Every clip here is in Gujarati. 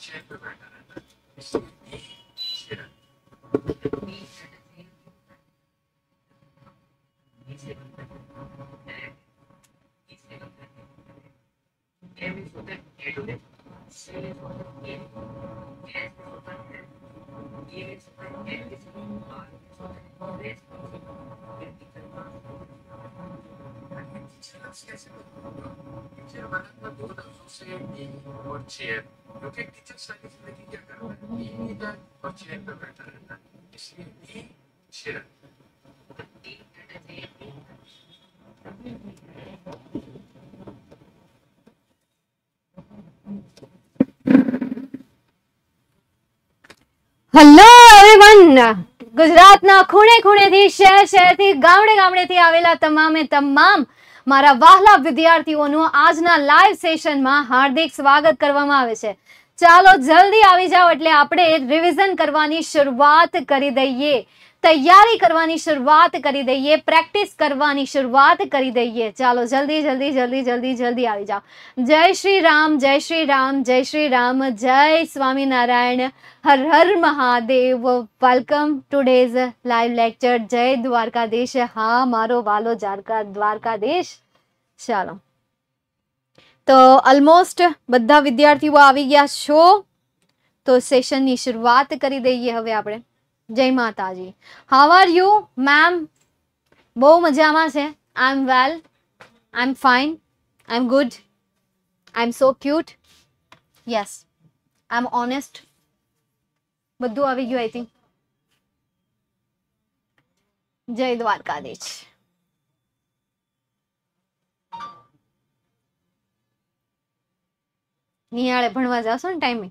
check the record. Hello everyone ગુજરાતના ખૂણે ખૂણેથી શહેર શહેરથી ગામડે ગામડેથી આવેલા તમામે તમામ મારા વાહલા વિદ્યાર્થીઓનું આજના લાઈવ સેશનમાં હાર્દિક સ્વાગત કરવામાં આવે છે ચાલો જલ્દી આવી જાઓ એટલે આપણે રિવિઝન કરવાની શરૂઆત કરી દઈએ તૈયારી કરવાની શરૂઆત કરી દઈએ પ્રેક્ટિસ કરવાની શરૂઆત કરી દઈએ ચાલો જલ્દી જલ્દી જલ્દી જલ્દી જલ્દી આવી જાઓ જય શ્રી રામ જય શ્રી રામ જય શ્રી રામ જય Swaminarayan Har Har Mahadev welcome today's live lecture જય દ્વારકાધીશ હા મારો વાલો દ્વારકાધીશ ચાલો तो ऑलमोस्ट બધા વિદ્યાર્થીઓ આવી ગયા છો તો સેશનની શરૂઆત કરી દઈએ હવે આપણે જય માતાજી હાઉ આર યુ मैम બહુ મજામાં છે I am well I am fine I am good I am so cute yes I am honest બધું આવી ગયું આઈ थिंक જય દ્વારકાધીશ નિયાળે ભણવા જાશો ને ટાઈમે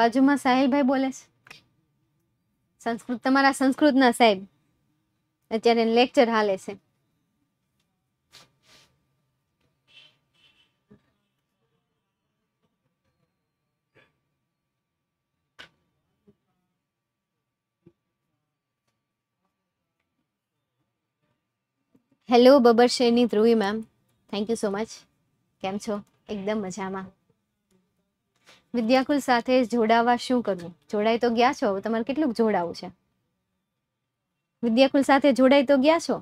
બાજુમાં સાહિલભાઈ બોલે છે સંસ્કૃત તમારા સંસ્કૃતના સાહેબ અત્યારે લેક્ચર હાલે છે હેલો બબર શેરની Dhruvi ma'am thank you so much કેમ છો એકદમ મજામાં વિદ્યાકુલ સાથે જોડાવા શું કરવું જોડાઈ તો ગયા છો તમારે કેટલું જોડાવું છે વિદ્યાકુલ સાથે જોડાઈ તો ગયા છો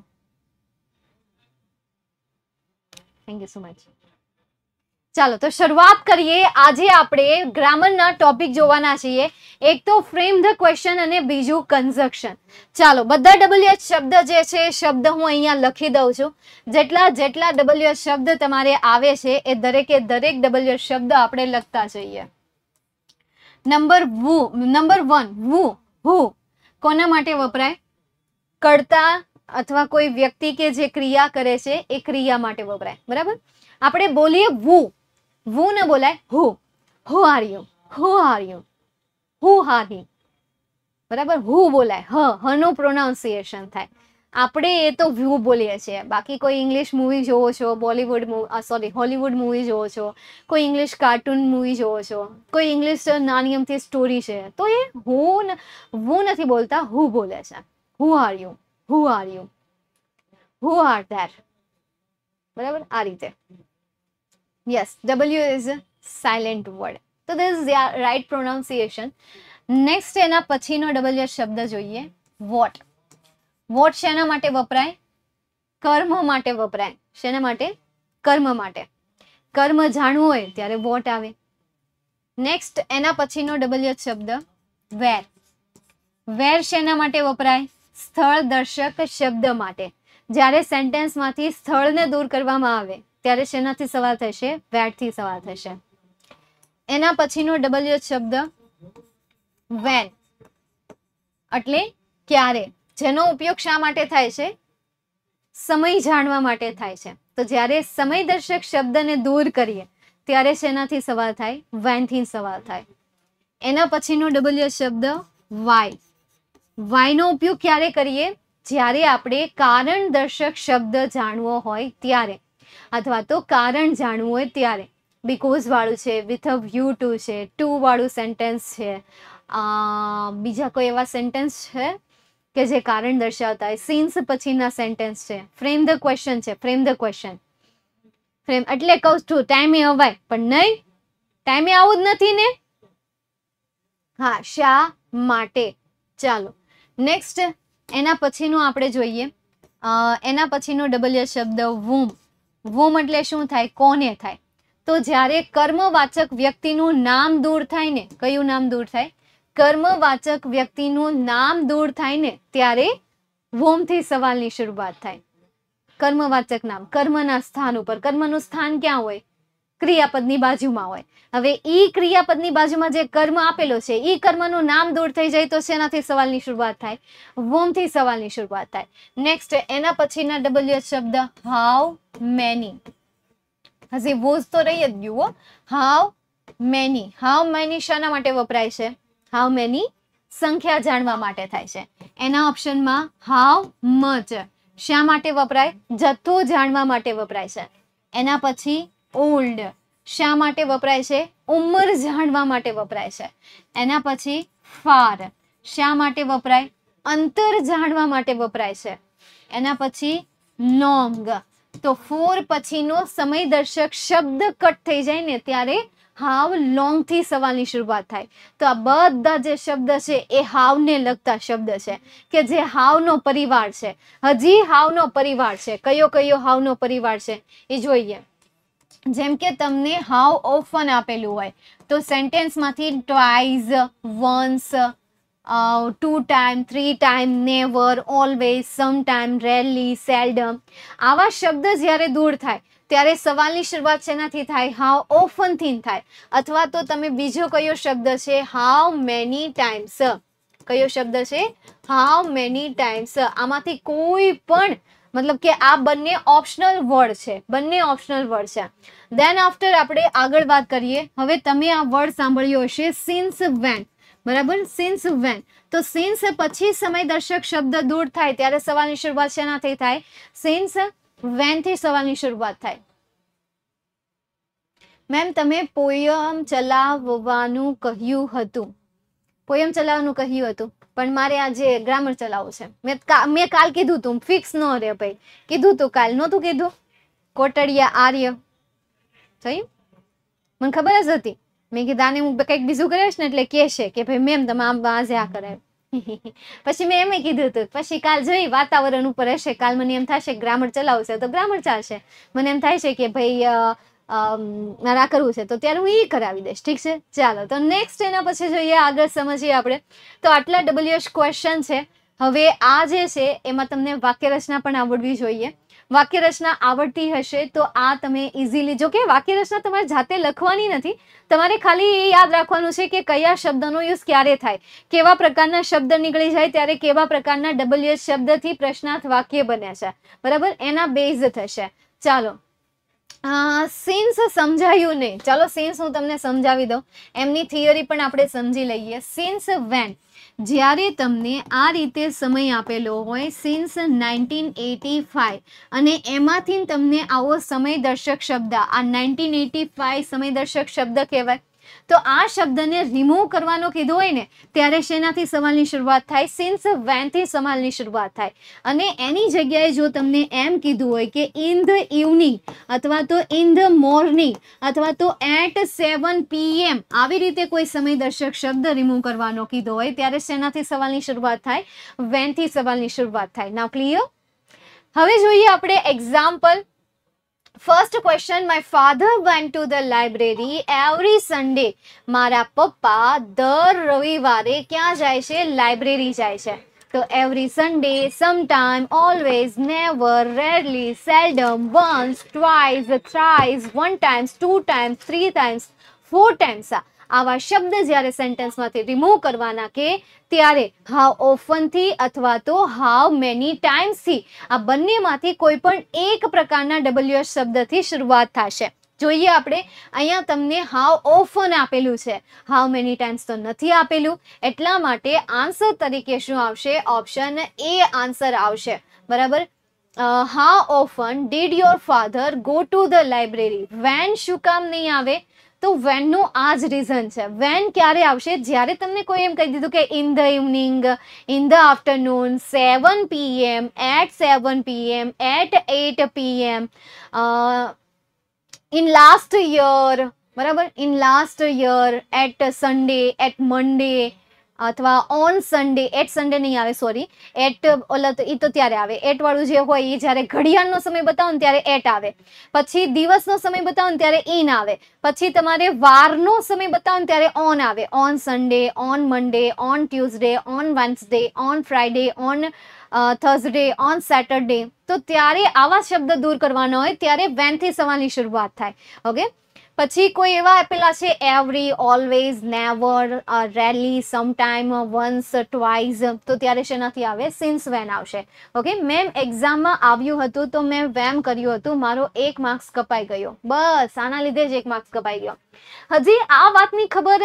થેન્ક યુ સો મચ ચાલો તો શરૂઆત કરીએ આજે આપણે ગ્રામરના ટોપિક જોવાના છીએ એક તો ફ્રેમ ધ ક્વેશ્ચન અને બીજું કન્ઝક્શન ચાલો બધા ડબલ્યુએચ શબ્દ જે છે શબ્દ હું અહીંયા લખી દઉં છું જેટલા જેટલા ડબલ્યુ શબ્દ તમારે આવે છે એ દરેકે દરેક ડબલ્યુ શબ્દ આપણે લખતા જઈએ number who number one who who કોના માટે વપરાય કરતા અથવા કોઈ વ્યક્તિ કે જે ક્રિયા કરે છે એ ક્રિયા માટે વપરાય બરાબર આપણે બોલીએ વુ वो ना बोला है who who are you who are you who હા હી બરાબર હુ બોલાય હ હનું પ્રોનાઉન્સિએશન થાય આપણે એ તો વ્યૂ બોલીએ છીએ બાકી કોઈ ઇંગ્લિશ મૂવી જોવો છો બોલિવૂડ સોરી હોલીવુડ મૂવી જોવો છો કોઈ ઇંગ્લિશ કાર્ટૂન મૂવી જોવો છો કોઈ ઇંગ્લિશ નાનીયમથી સ્ટોરી છે તો એ હું હું નથી બોલતા હુ બોલે છે who are you who are you who are there બરાબર આ રીતે Yes, W is a silent word. તો this is their right pronunciation. Next એના પછીનો ડબલ એસ શબ્દ જોઈએ વોટ વોટ શેના માટે વપરાય કર્મ માટે વપરાય શેના માટે કર્મ માટે કર્મ જાણવું હોય ત્યારે વોટ આવે નેક્સ્ટ એના પછીનો ડબલ એચ શબ્દ વેર વેર શેના માટે વપરાય સ્થળ દર્શક શબ્દ માટે જ્યારે સેન્ટેન્સમાંથી સ્થળને દૂર કરવામાં આવે ત્યારે શેનાથી સવાલ થશે વેટથી સવાલ થશે એના પછીનો ડબલ્યુ શબ્દ વેન એટલે ક્યારે જેનો ઉપયોગ શા માટે થાય છે સમય જાણવા માટે થાય છે તો જ્યારે સમય દર્શક શબ્દને દૂર કરીએ ત્યારે શેનાથી સવાલ થાય વેનથી સવાલ થાય એના પછીનો ડબલ્યુ શબ્દ વાય વાયનો ઉપયોગ ક્યારે કરીએ જ્યારે આપણે કારણ દર્શક શબ્દ જાણવો હોય ત્યારે અથવા તો કારણ જાણવું હોય ત્યારે બીકોઝવાળું છે વિથ અ વ્યૂ ટુ છે ટુવાળું સેન્ટેન્સ છે બીજા કોઈ એવા સેન્ટેન્સ છે કે જે કારણ દર્શાવતા હોય સિન્સ પછીના સેન્ટેન્સ છે ફ્રેમ ધ ક્વેશ્ચન છે ફ્રેમ ધ ક્વેશ્ચન ફ્રેમ એટલે કહું છું ટાઈમે અવાય પણ નહીં ટાઈમે આવું જ નથી ને હા શા માટે ચાલો નેક્સ્ટ એના પછીનું આપણે જોઈએ એના પછીનો ડબલ્યુ શબ્દ વુમ વોમ એટલે શું થાય કોને થાય તો જ્યારે કર્મવાચક વ્યક્તિનું નામ દૂર થાય ને કયું નામ દૂર થાય કર્મવાચક વ્યક્તિનું નામ દૂર થાય ને ત્યારે વોમથી સવાલની શરૂઆત થાય કર્મવાચક નામ કર્મના સ્થાન ઉપર કર્મનું સ્થાન ક્યાં હોય ક્રિયાપદની બાજુમાં હોય હવે ઈ ક્રિયાપદની બાજુમાં જે કર્મ આપેલો છે ઈ કર્મનું નામ દૂર થઈ જાય તો શેનાથી સવાલની શરૂઆત થાય વોમથી સવાલની શરૂઆત થાય નેક્સ્ટ એના પછીના ડબલ્યુ શબ્દ હાઉ મેની હજી વોઝ તો રહી જ ગયું હો હાઉ મેની હાઉ મેની શાના માટે વપરાય છે હાઉ મેની સંખ્યા જાણવા માટે થાય છે એના ઓપ્શનમાં હાઉ મચ શા માટે વપરાય જથ્થો જાણવા માટે વપરાય છે એના પછી ઓલ્ડ શા માટે વપરાય છે ઉંમર જાણવા માટે વપરાય છે એના પછી ફાર શા માટે વપરાય અંતર જાણવા માટે વપરાય છે એના પછી નોંગ તો ફોર પછીનો સમય દર્શક શબ્દ કટ થઈ જાય ને ત્યારે હાવ લોંગથી સવાલની શરૂઆત થાય તો આ બધા જે શબ્દ છે એ હાવને લગતા શબ્દ છે કે જે હાવનો પરિવાર છે હજી હાવનો પરિવાર છે કયો કયો હાવનો પરિવાર છે એ જોઈએ જેમ કે તમને હાઉ ઓફન આપેલું હોય તો સેન્ટેન્સમાંથી twice once two time three time never always sometime rarely seldom આવા શબ્દ જ્યારે દૂર થાય ત્યારે સવાલની શરૂઆત શેનાથી થાય હાઉ ઓફનથી થાય અથવા તો તમે બીજો કયો શબ્દ છે હાઉ મેની ટાઈમ્સ કયો શબ્દ છે હાઉ મેની ટાઈમ્સ આમાંથી કોઈ પણ મતલબ કે આ બંને ઓપ્શનલ વર્ડ છે બંને ઓપ્શનલ વર્ડ છે દેન આફ્ટર આપણે આગળ વાત કરીએ હવે તમે આ વર્ડ સાંભળ્યો હશે સિન્સ વેન બરાબર સિન્સ વેન તો સિન્સ પછી સમય દર્શક શબ્દ દૂર થાય ત્યારે સવાલની શરૂઆત શેનાથી થાય સિન્સ વેનથી સવાલની શરૂઆત થાય મેમ તમે પોયમ ચલાવવાનું કહ્યું હતું પોયમ ચલાવવાનું કહ્યું હતું પણ મારે આજે ગ્રામર ચલાવવું છે મેં મેં કાલ કીધું તું ફિક્સ ન રે ભાઈ કીધું તું કાલ નહોતું કીધું કોટડિયા આર્ય થયું મને ખબર જ હતી મેં કીધું આને હું કંઈક બીજું કરીશ ને એટલે કહેશે કે ભાઈ મેમ તમે આમ આજે આ કરાવ્યું પછી મેં એમ કીધું હતું પછી કાલ જોઈ વાતાવરણ ઉપર હશે કાલ મને એમ થશે ગ્રામર ચલાવશે તો ગ્રામર ચાલશે મને એમ થાય છે કે ભાઈ મારા કરવું છે તો ત્યારે હું એ કરાવી દઈશ ઠીક છે ચાલો તો નેક્સ્ટ એના પછી જોઈએ આગળ સમજીએ આપણે તો આટલા ડબલ્યુએસ ક્વેશ્ચન છે હવે આ જે છે એમાં તમને વાક્યરચના પણ આવડવી જોઈએ વાક્યરચના આવડતી હશે તો આ તમે ઇઝીલી જો કે વાક્યરચના તમારે જાતે લખવાની નથી તમારે ખાલી એ યાદ રાખવાનું છે કે કયા શબ્દનો યુઝ ક્યારે થાય કેવા પ્રકારના શબ્દ નીકળી જાય ત્યારે કેવા પ્રકારના ડબલ્યુએસ શબ્દથી પ્રશ્નાર્થ વાક્ય બન્યા છે બરાબર એના બેઝ થશે ચાલો સિન્સ સમજાયું નહીં ચાલો સિન્સ હું તમને સમજાવી દઉં એમની થિયરી પણ આપણે સમજી લઈએ સિન્સ વેન જ્યારે તમને આ રીતે સમય આપેલો હોય સિન્સ નાઇન્ટીન એટી ફાઇવ અને એમાંથી તમને આવો સમયદર્શક શબ્દ આ નાઇન્ટીન એટી ફાઇવ સમયદર્શક શબ્દ કહેવાય તો આ શબ્દને રિમૂવ કરવાનો કીધો હોય ને ત્યારે શેનાથી સવાલની શરૂઆત થાય સિન્સ વેનથી સવાલની શરૂઆત થાય અને એની જગ્યાએ જો તમને એમ કીધું હોય કે ઇન ધ ઇવનિંગ અથવા તો ઇન ધ મોર્નિંગ અથવા તો એટ સેવન પીએમ આવી રીતે કોઈ સમય દર્શક શબ્દ રિમૂવ કરવાનો કીધો હોય ત્યારે શેનાથી સવાલની શરૂઆત થાય વેનથી સવાલની શરૂઆત થાય ના ક્લિયર હવે જોઈએ આપણે example first question my father went to the library every sunday mara papa dar ravivare kya jay che library jay che so every sunday sometime always never rarely seldom once twice thrice one times two times three times four times આવા શબ્દ જ્યારે સેન્ટેન્સમાંથી રિમૂવ કરવાના કે ત્યારે હાવ ઓફનથી અથવા તો હાવ મેની ટાઈમ્સથી આ બંનેમાંથી કોઈ પણ એક પ્રકારના ડબલ્યુએસ શબ્દથી શરૂઆત થશે જોઈએ આપણે અહીંયા તમને હાવ ઓફન આપેલું છે હાવ મેની ટાઈમ્સ તો નથી આપેલું એટલા માટે આન્સર તરીકે શું આવશે ઓપ્શન એ આન્સર આવશે બરાબર how often did your father go to the library when શું કામ નહીં આવે તો વેનનું આ જ રીઝન છે વેન ક્યારે આવશે જ્યારે તમને કોઈ એમ કહી દીધું કે in the evening in the afternoon seven PM at seven PM at at PM in last year બરાબર in last year at Sunday at Monday અથવા ઓન સન્ડે એટ સન્ડે નહીં આવે સોરી એટ ઓલા તો એ તો ત્યારે આવે એટ વાળું જે હોય એ જ્યારે ઘડિયાળનો સમય બતાવો ને ત્યારે એટ આવે પછી દિવસનો સમય બતાવો ને ત્યારે ઇન આવે પછી તમારે વારનો સમય બતાવો ને ત્યારે ઓન આવે on Sunday on Monday on Tuesday on Wednesday on Friday on Thursday on Saturday તો ત્યારે આવા શબ્દ દૂર કરવાના હોય ત્યારે વેનથી સવારની શરૂઆત થાય ઓકે પછી કોઈ એવા પેલા છે every always never really sometime once twice તો ત્યારે શેનાથી આવે સિન્સ વેન આવશે ઓકે મેમ એક્ઝામમાં આવ્યું હતું તો મેં વેમ કર્યું હતું મારો એક માર્ક્સ કપાઈ ગયો બસ આના લીધે જ એક માર્ક્સ કપાઈ ગયો હજી આ વાતની ખબર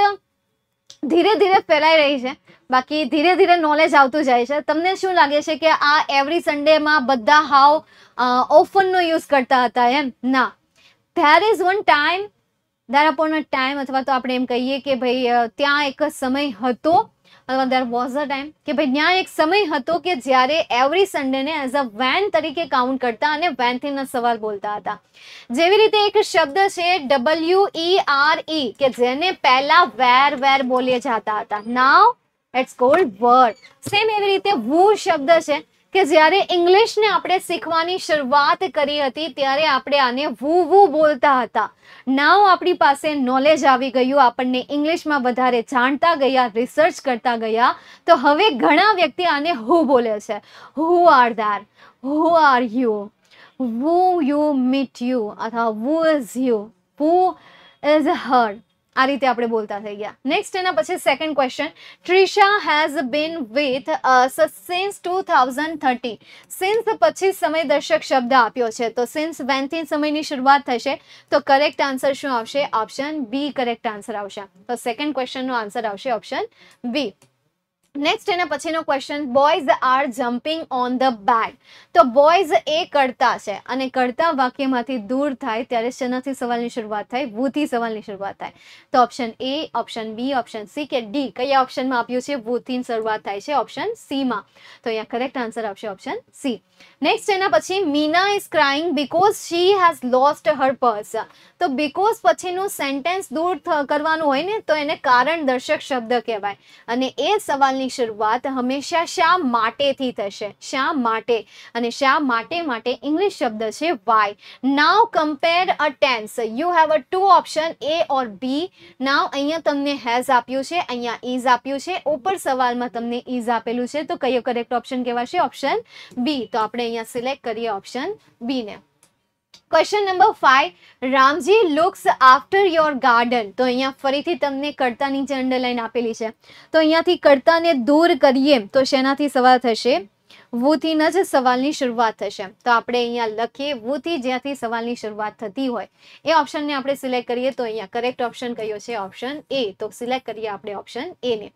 ધીરે ધીરે ફેલાઈ રહી છે બાકી ધીરે ધીરે નોલેજ આવતું જાય છે તમને શું લાગે છે કે આ એવરી સન્ડેમાં બધા હાવ ઓફનનો યુઝ કરતા હતા એમ ના there is one time there upon a time અથવા તો આપણે એમ કહીએ કે ભાઈ ત્યાં એક સમય હતો અથવા દેર વોઝ અ ટાઈમ કે ભાઈ ત્યાં એક સમય હતો કે જ્યારે એવરી સન્ડેને એઝ અ વેન તરીકે કાઉન્ટ કરતા અને વેનથીના સવાલ બોલતા હતા જેવી રીતે એક શબ્દ છે ડબલ્યુ ઈ આર ઈ કે જેને પહેલા વેર વેર બોલીએ જતા હતા now it's called word same એવી રીતે વુ શબ્દ છે કે જ્યારે ઇંગ્લિશને આપણે શીખવાની શરૂઆત કરી હતી ત્યારે આપણે આને વૂ વૂ બોલતા હતા નાવ આપણી પાસે નોલેજ આવી ગયું આપણને ઇંગ્લિશમાં વધારે જાણતા ગયા રિસર્ચ કરતા ગયા તો હવે ઘણા વ્યક્તિ આને હુ બોલે છે who are there who are you who you meet you અથવા who is you who is her આ રીતે આપણે બોલતા થઈ ગયા નેક્સ્ટ એના પછી second question Trisha has been with us since two thousand thirty since પછી સમય દર્શક શબ્દ આપ્યો છે તો સિન્સ વેનથી સમયની શરૂઆત થશે તો કરેક્ટ આન્સર શું આવશે ઓપ્શન બી કરેક્ટ આન્સર આવશે તો સેકન્ડ ક્વેશ્ચનનો આન્સર આવશે ઓપ્શન બી નેક્સ્ટ એના પછીનો question boys are jumping on the bag તો બોયઝ એ કરતા છે અને કરતા વાક્યમાંથી દૂર થાય ત્યારે શેનાથી સવાલની શરૂઆત થાય વૂથી સવાલની શરૂઆત થાય તો option A option B option C કે ડી કયા ઓપ્શનમાં આપ્યું છે વૂથી શરૂઆત થાય છે ઓપ્શન સીમાં તો અહીંયા કરેક્ટ આન્સર આવશે ઓપ્શન સી નેક્સ્ટ એના પછી Meena is crying because she has lost her purse તો બિકોઝ પછીનું સેન્ટેન્સ દૂર કરવાનું હોય ને તો એને કારણ દર્શક શબ્દ કહેવાય અને એ સવાલની વાતની શરૂઆત હંમેશા શા માટેથી થશે શા માટે અને શા માટે માટે ઇંગ્લિશ શબ્દ છે why now compare a tense you have a two option A or B now અહીંયા તમને હેઝ આપ્યું છે અહીંયા ઇઝ આપ્યું છે ઉપર સવાલમાં તમને ઇઝ આપેલું છે તો કયો કરેક્ટ ઓપ્શન કહેવાશે ઓપ્શન બી તો આપણે અહીંયા સિલેક્ટ કરીએ ઓપ્શન બીને question number five Ramji looks after your garden તો અહીંયા ફરીથી તમને કર્તા નીચે અંડરલાઈન આપેલી છે તો અહીંયાથી કર્તાને દૂર કરીએ તો શેનાથી સવાલ થશે વૂથી જ સવાલની શરૂઆત થશે તો આપણે અહીંયા લખીએ વૂથી જ્યાંથી સવાલની શરૂઆત થતી હોય એ ઓપ્શનને આપણે સિલેક્ટ કરીએ તો અહીંયા કરેક્ટ ઓપ્શન કયો છે ઓપ્શન એ તો સિલેક્ટ કરીએ આપણે ઓપ્શન એને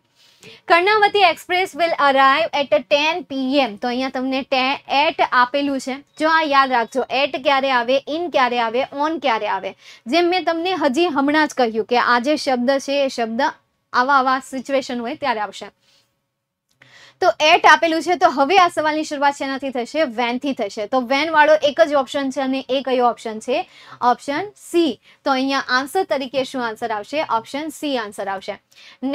Karnavati express will arrive at ten PM તો અહીંયા તમને ટે એટ આપેલું છે જો આ યાદ રાખજો એટ ક્યારે આવે ઇન ક્યારે આવે ઓન ક્યારે આવે જેમ મેં તમને હજી હમણાં જ કહ્યું કે આ જે શબ્દ છે એ શબ્દ આવા આવા સિચ્યુએશન હોય ત્યારે આવશે તો એટ આપેલું છે તો હવે આ સવાલની શરૂઆત શેનાથી થશે વેનથી થશે તો વેન વાળો એક જ ઓપ્શન છે અને એ કયો ઓપ્શન છે ઓપ્શન સી તો અહીંયા આન્સર તરીકે શું આન્સર આવશે ઓપ્શન સી આન્સર આવશે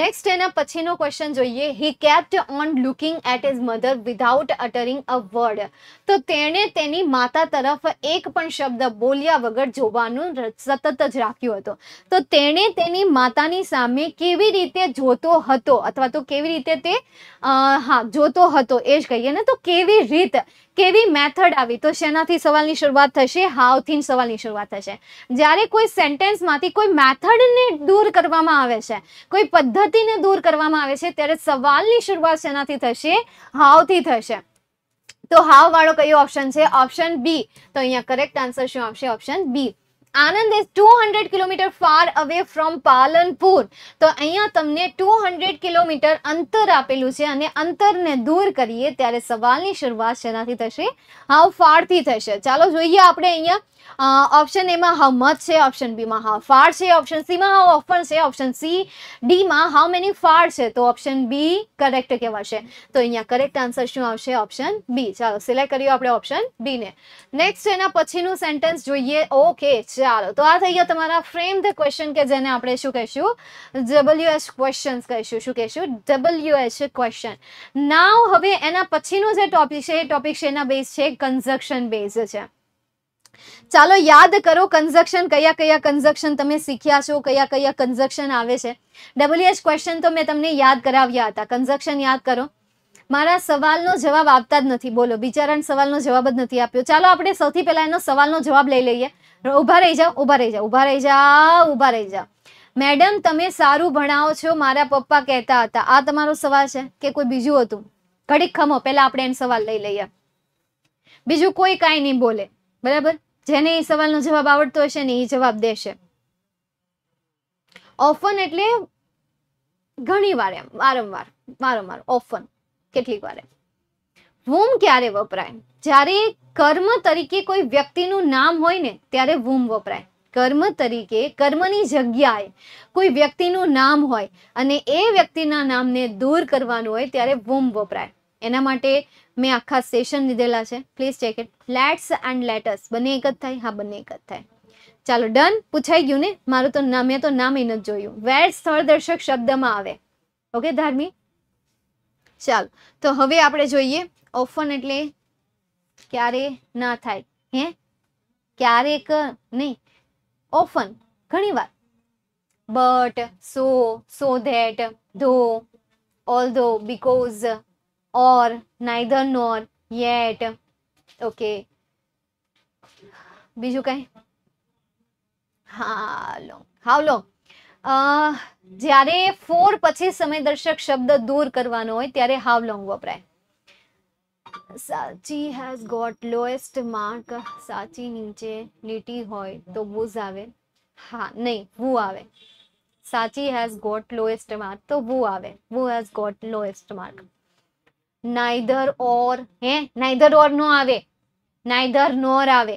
નેક્સ્ટ એના પછીનો ક્વેશ્ચન જોઈએ he kept on looking at is mother without uttering a word તો તેણે તેની માતા તરફ એક પણ શબ્દ બોલ્યા વગર જોવાનું સતત જ રાખ્યું હતું તો તેણે તેની માતાની સામે કેવી રીતે જોતો હતો અથવા તો કેવી રીતે તે હા જોતો હતો એ જ કહીએ ને તો કેવી રીત કેવી મેથડ આવી તો શેનાથી સવાલની શરૂઆત થશે હાવથી સવાલની શરૂઆત થશે જ્યારે કોઈ સેન્ટેન્સમાંથી કોઈ મેથડને દૂર કરવામાં આવે છે કોઈ પદ્ધતિને દૂર કરવામાં આવે છે ત્યારે સવાલની શરૂઆત શેનાથી થશે હાવથી થશે તો હાવ વાળો કયો ઓપ્શન છે ઓપ્શન બી તો અહીંયા કરેક્ટ આન્સર શું આવશે option B Anand is two hundred kilometre far away from Palanpur તો અહીંયા તમને ટુ હંડ્રેડ કિલોમીટર અંતર આપેલું છે અને અંતરને દૂર કરીએ ત્યારે સવાલની શરૂઆત શેનાથી થશે હાવ ફાળથી થશે ચાલો જોઈએ આપણે અહીંયા ઓપ્શન એમાં હાઉ મચ છે ઓપ્શન બીમાં હાઉ ફાર છે ઓપ્શન સીમાં હાઉ ઓફન છે ઓપ્શન સી ડીમાં હાઉ મેની ફાર છે તો ઓપ્શન બી કરેક્ટ કહેવાશે તો અહીંયા કરેક્ટ આન્સર શું આવશે ઓપ્શન બી ચાલો સિલેક્ટ કર્યું આપણે ઓપ્શન બી ને નેક્સ્ટ એના પછીનું સેન્ટેન્સ જોઈએ ઓકે ચાલો તો આ થઈ ગયા તમારા ફ્રેમ ધ ક્વેશ્ચન કે જેને આપણે શું કહીશું ડબલ્યુએચ ક્વેશ્ચન્સ કહીશું શું કહીશું ડબલ્યુએચ ક્વેશ્ચન નાવ હવે એના પછીનું જે ટોપિક છે એ ટોપિક છે એના બેઝ છે કન્ઝક્શન બેઝ છે ચાલો યાદ કરો કન્ઝક્શન કયા કયા કન્ઝક્શન તમે શીખ્યા છો કયા કયા કન્ઝક્શન આવે છે ડબલ્યુએચ ક્વેશ્ચન તો મેં તમને યાદ કરાવ્યા હતા કન્ઝક્શન યાદ કરો મારા સવાલનો જવાબ આપતા જ નથી બોલો બિચારાને સવાલનો જવાબ જ નથી આપ્યો ચાલો આપણે સૌથી પહેલા એનો સવાલનો જવાબ લઈ લઈએ ઉભા રહી જાઓ ઊભા રહી જાઓ ઊભા રહી જાઓ ઉભા રહી જાઓ મેડમ તમે સારું ભણાવો છો મારા પપ્પા કહેતા હતા આ તમારો સવાલ છે કે કોઈ બીજું હતું ઘડીક ખમો પહેલા આપણે એનો સવાલ લઈ લઈએ બીજું કોઈ કાંઈ નહીં બોલે બરાબર જેને એ સવાલનો જવાબ આવડતો હશે ને એ જવાબ દેશે ઓફન એટલે ઘણી વાર એમ વારંવાર વારંવાર ઓફન કેટલીક વાર એમ વૂમ ક્યારે વપરાય જ્યારે કર્મ તરીકે કોઈ વ્યક્તિનું નામ હોય ને ત્યારે વૂમ વપરાય કર્મ તરીકે કર્મની જગ્યાએ કોઈ વ્યક્તિનું નામ હોય અને એ વ્યક્તિના નામને દૂર કરવાનું હોય ત્યારે વૂમ વપરાય એના માટે મેં આખા સેશન લીધેલા છે please check it let's and letters બંને એક જ થાય હા બંને એક જ થાય ચાલો ડન પૂછાઈ ગયું ને મારું તો નામ મેં તો નામ એ જ જોયું વેર સ્થળ દર્શક શબ્દમાં આવે ઓકે ધાર્મિક ચાલો તો હવે આપણે જોઈએ ઓફન એટલે ક્યારે ના થાય હે ક્યારેક નહીં ઓફન ઘણીવાર so so that though all though because or neither nor yet okay બીજું કઈ હા લોંગ હાવ લોંગ જ્યારે ફોર પછી સમય દર્શક શબ્દ દૂર કરવાનો હોય ત્યારે હાવ લોંગ વપરાય સાચી હેઝ ગોટ લોએસ્ટ માર્ક સાચી નીચે લીટી હોય તો વૂઝ આવે હા નહીં વુ આવે સાચી હેઝ ગોટ લોએસ્ટ માર્ક તો વુ આવે who has got lowest mark neither or he neither ઓર નો આવે નાઇધર નોર આવે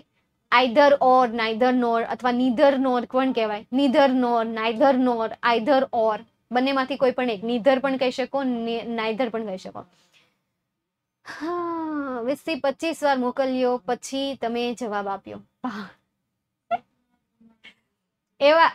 આઈધર ઓર નાઇધર નોર અથવા નીધર નોર પણ કહેવાય નીધર નોર નાઇધર નોર આઈધર ઓર બંનેમાંથી કોઈ પણ એક નીધર પણ કહી શકો નાઇધર પણ કહી શકો વીસ થી પચીસ વાર મોકલ્યો પછી તમે જવાબ આપ્યો એવા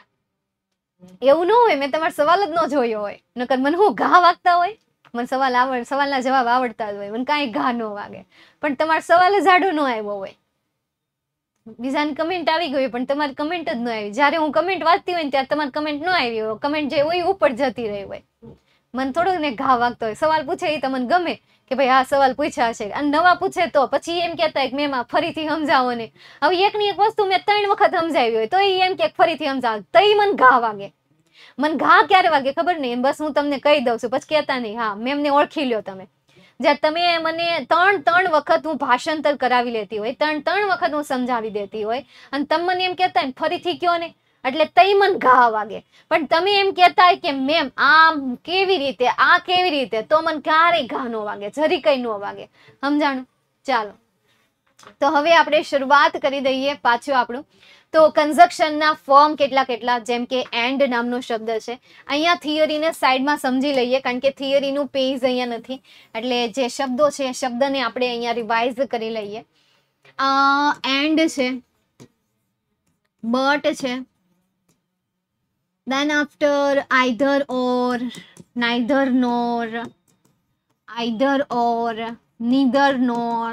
એવું ન હોય મેં તમારો સવાલ જ ન જોયો હોય નકર મને હું ઘા વાગતા હોય મને સવાલ આવડ સવાલના જવાબ આવડતા જ હોય મને કાંઈ ઘા ન વાગે પણ તમારો સવાલ જાડો આડો ન આવ્યો હોય બીજાની કમેન્ટ આવી ગઈ પણ તમારી કમેન્ટ જ ન આવી જ્યારે હું કમેન્ટ વાંચતી હોય ને ત્યારે તમારી કમેન્ટ ન આવી હોય કમેન્ટ જે હોય ઉપર જતી રહી હોય મને થોડુંક ને ઘા વાગતો હોય સવાલ પૂછે એ તમને ગમે કે ભાઈ આ સવાલ પૂછ્યા છે અને નવા પૂછે તો પછી એમ કહેતા કે મેં આ ફરીથી સમજાવો ને હવે એકની એક વસ્તુ મેં ત્રણ વખત સમજાવી હોય તો એ એમ કે ફરીથી સમજાવો તો એ મને ઘા વાગે મને ઘા ક્યારે વાગે ખબર નહીં બસ હું તમને કહી દઉં છું પછી કહેતા નહીં હા મેમને ઓળખી લ્યો તમે જ્યાં તમે મને ત્રણ ત્રણ વખત હું ભાષાંતર કરાવી લેતી હોય ત્રણ ત્રણ વખત હું સમજાવી દેતી હોય અને તમે મને એમ કહેતા ફરીથી કયો ને એટલે તઈ મન ઘા વાગે પણ તમે એમ કહેતા કે મેમ આમ કેવી રીતે આ કેવી રીતે તો મન ક્યારેય ઘા નો વાગે જરી કઈ નો વાગે સમજાણું ચાલો તો હવે આપણે શરૂઆત કરી દઈએ પાછું આપણું તો કન્ઝક્શનના ફોર્મ કેટલા કેટલા જેમ કે એન્ડ નામનો શબ્દ છે અહીંયા થિયરીને સાઈડમાં સમજી લઈએ કારણ કે થિયરીનું પેજ અહીંયા નથી એટલે જે શબ્દો છે એ શબ્દને આપણે અહીંયા રિવાઇઝ કરી લઈએ એન્ડ છે બટ છે then after either or neither nor either or neither nor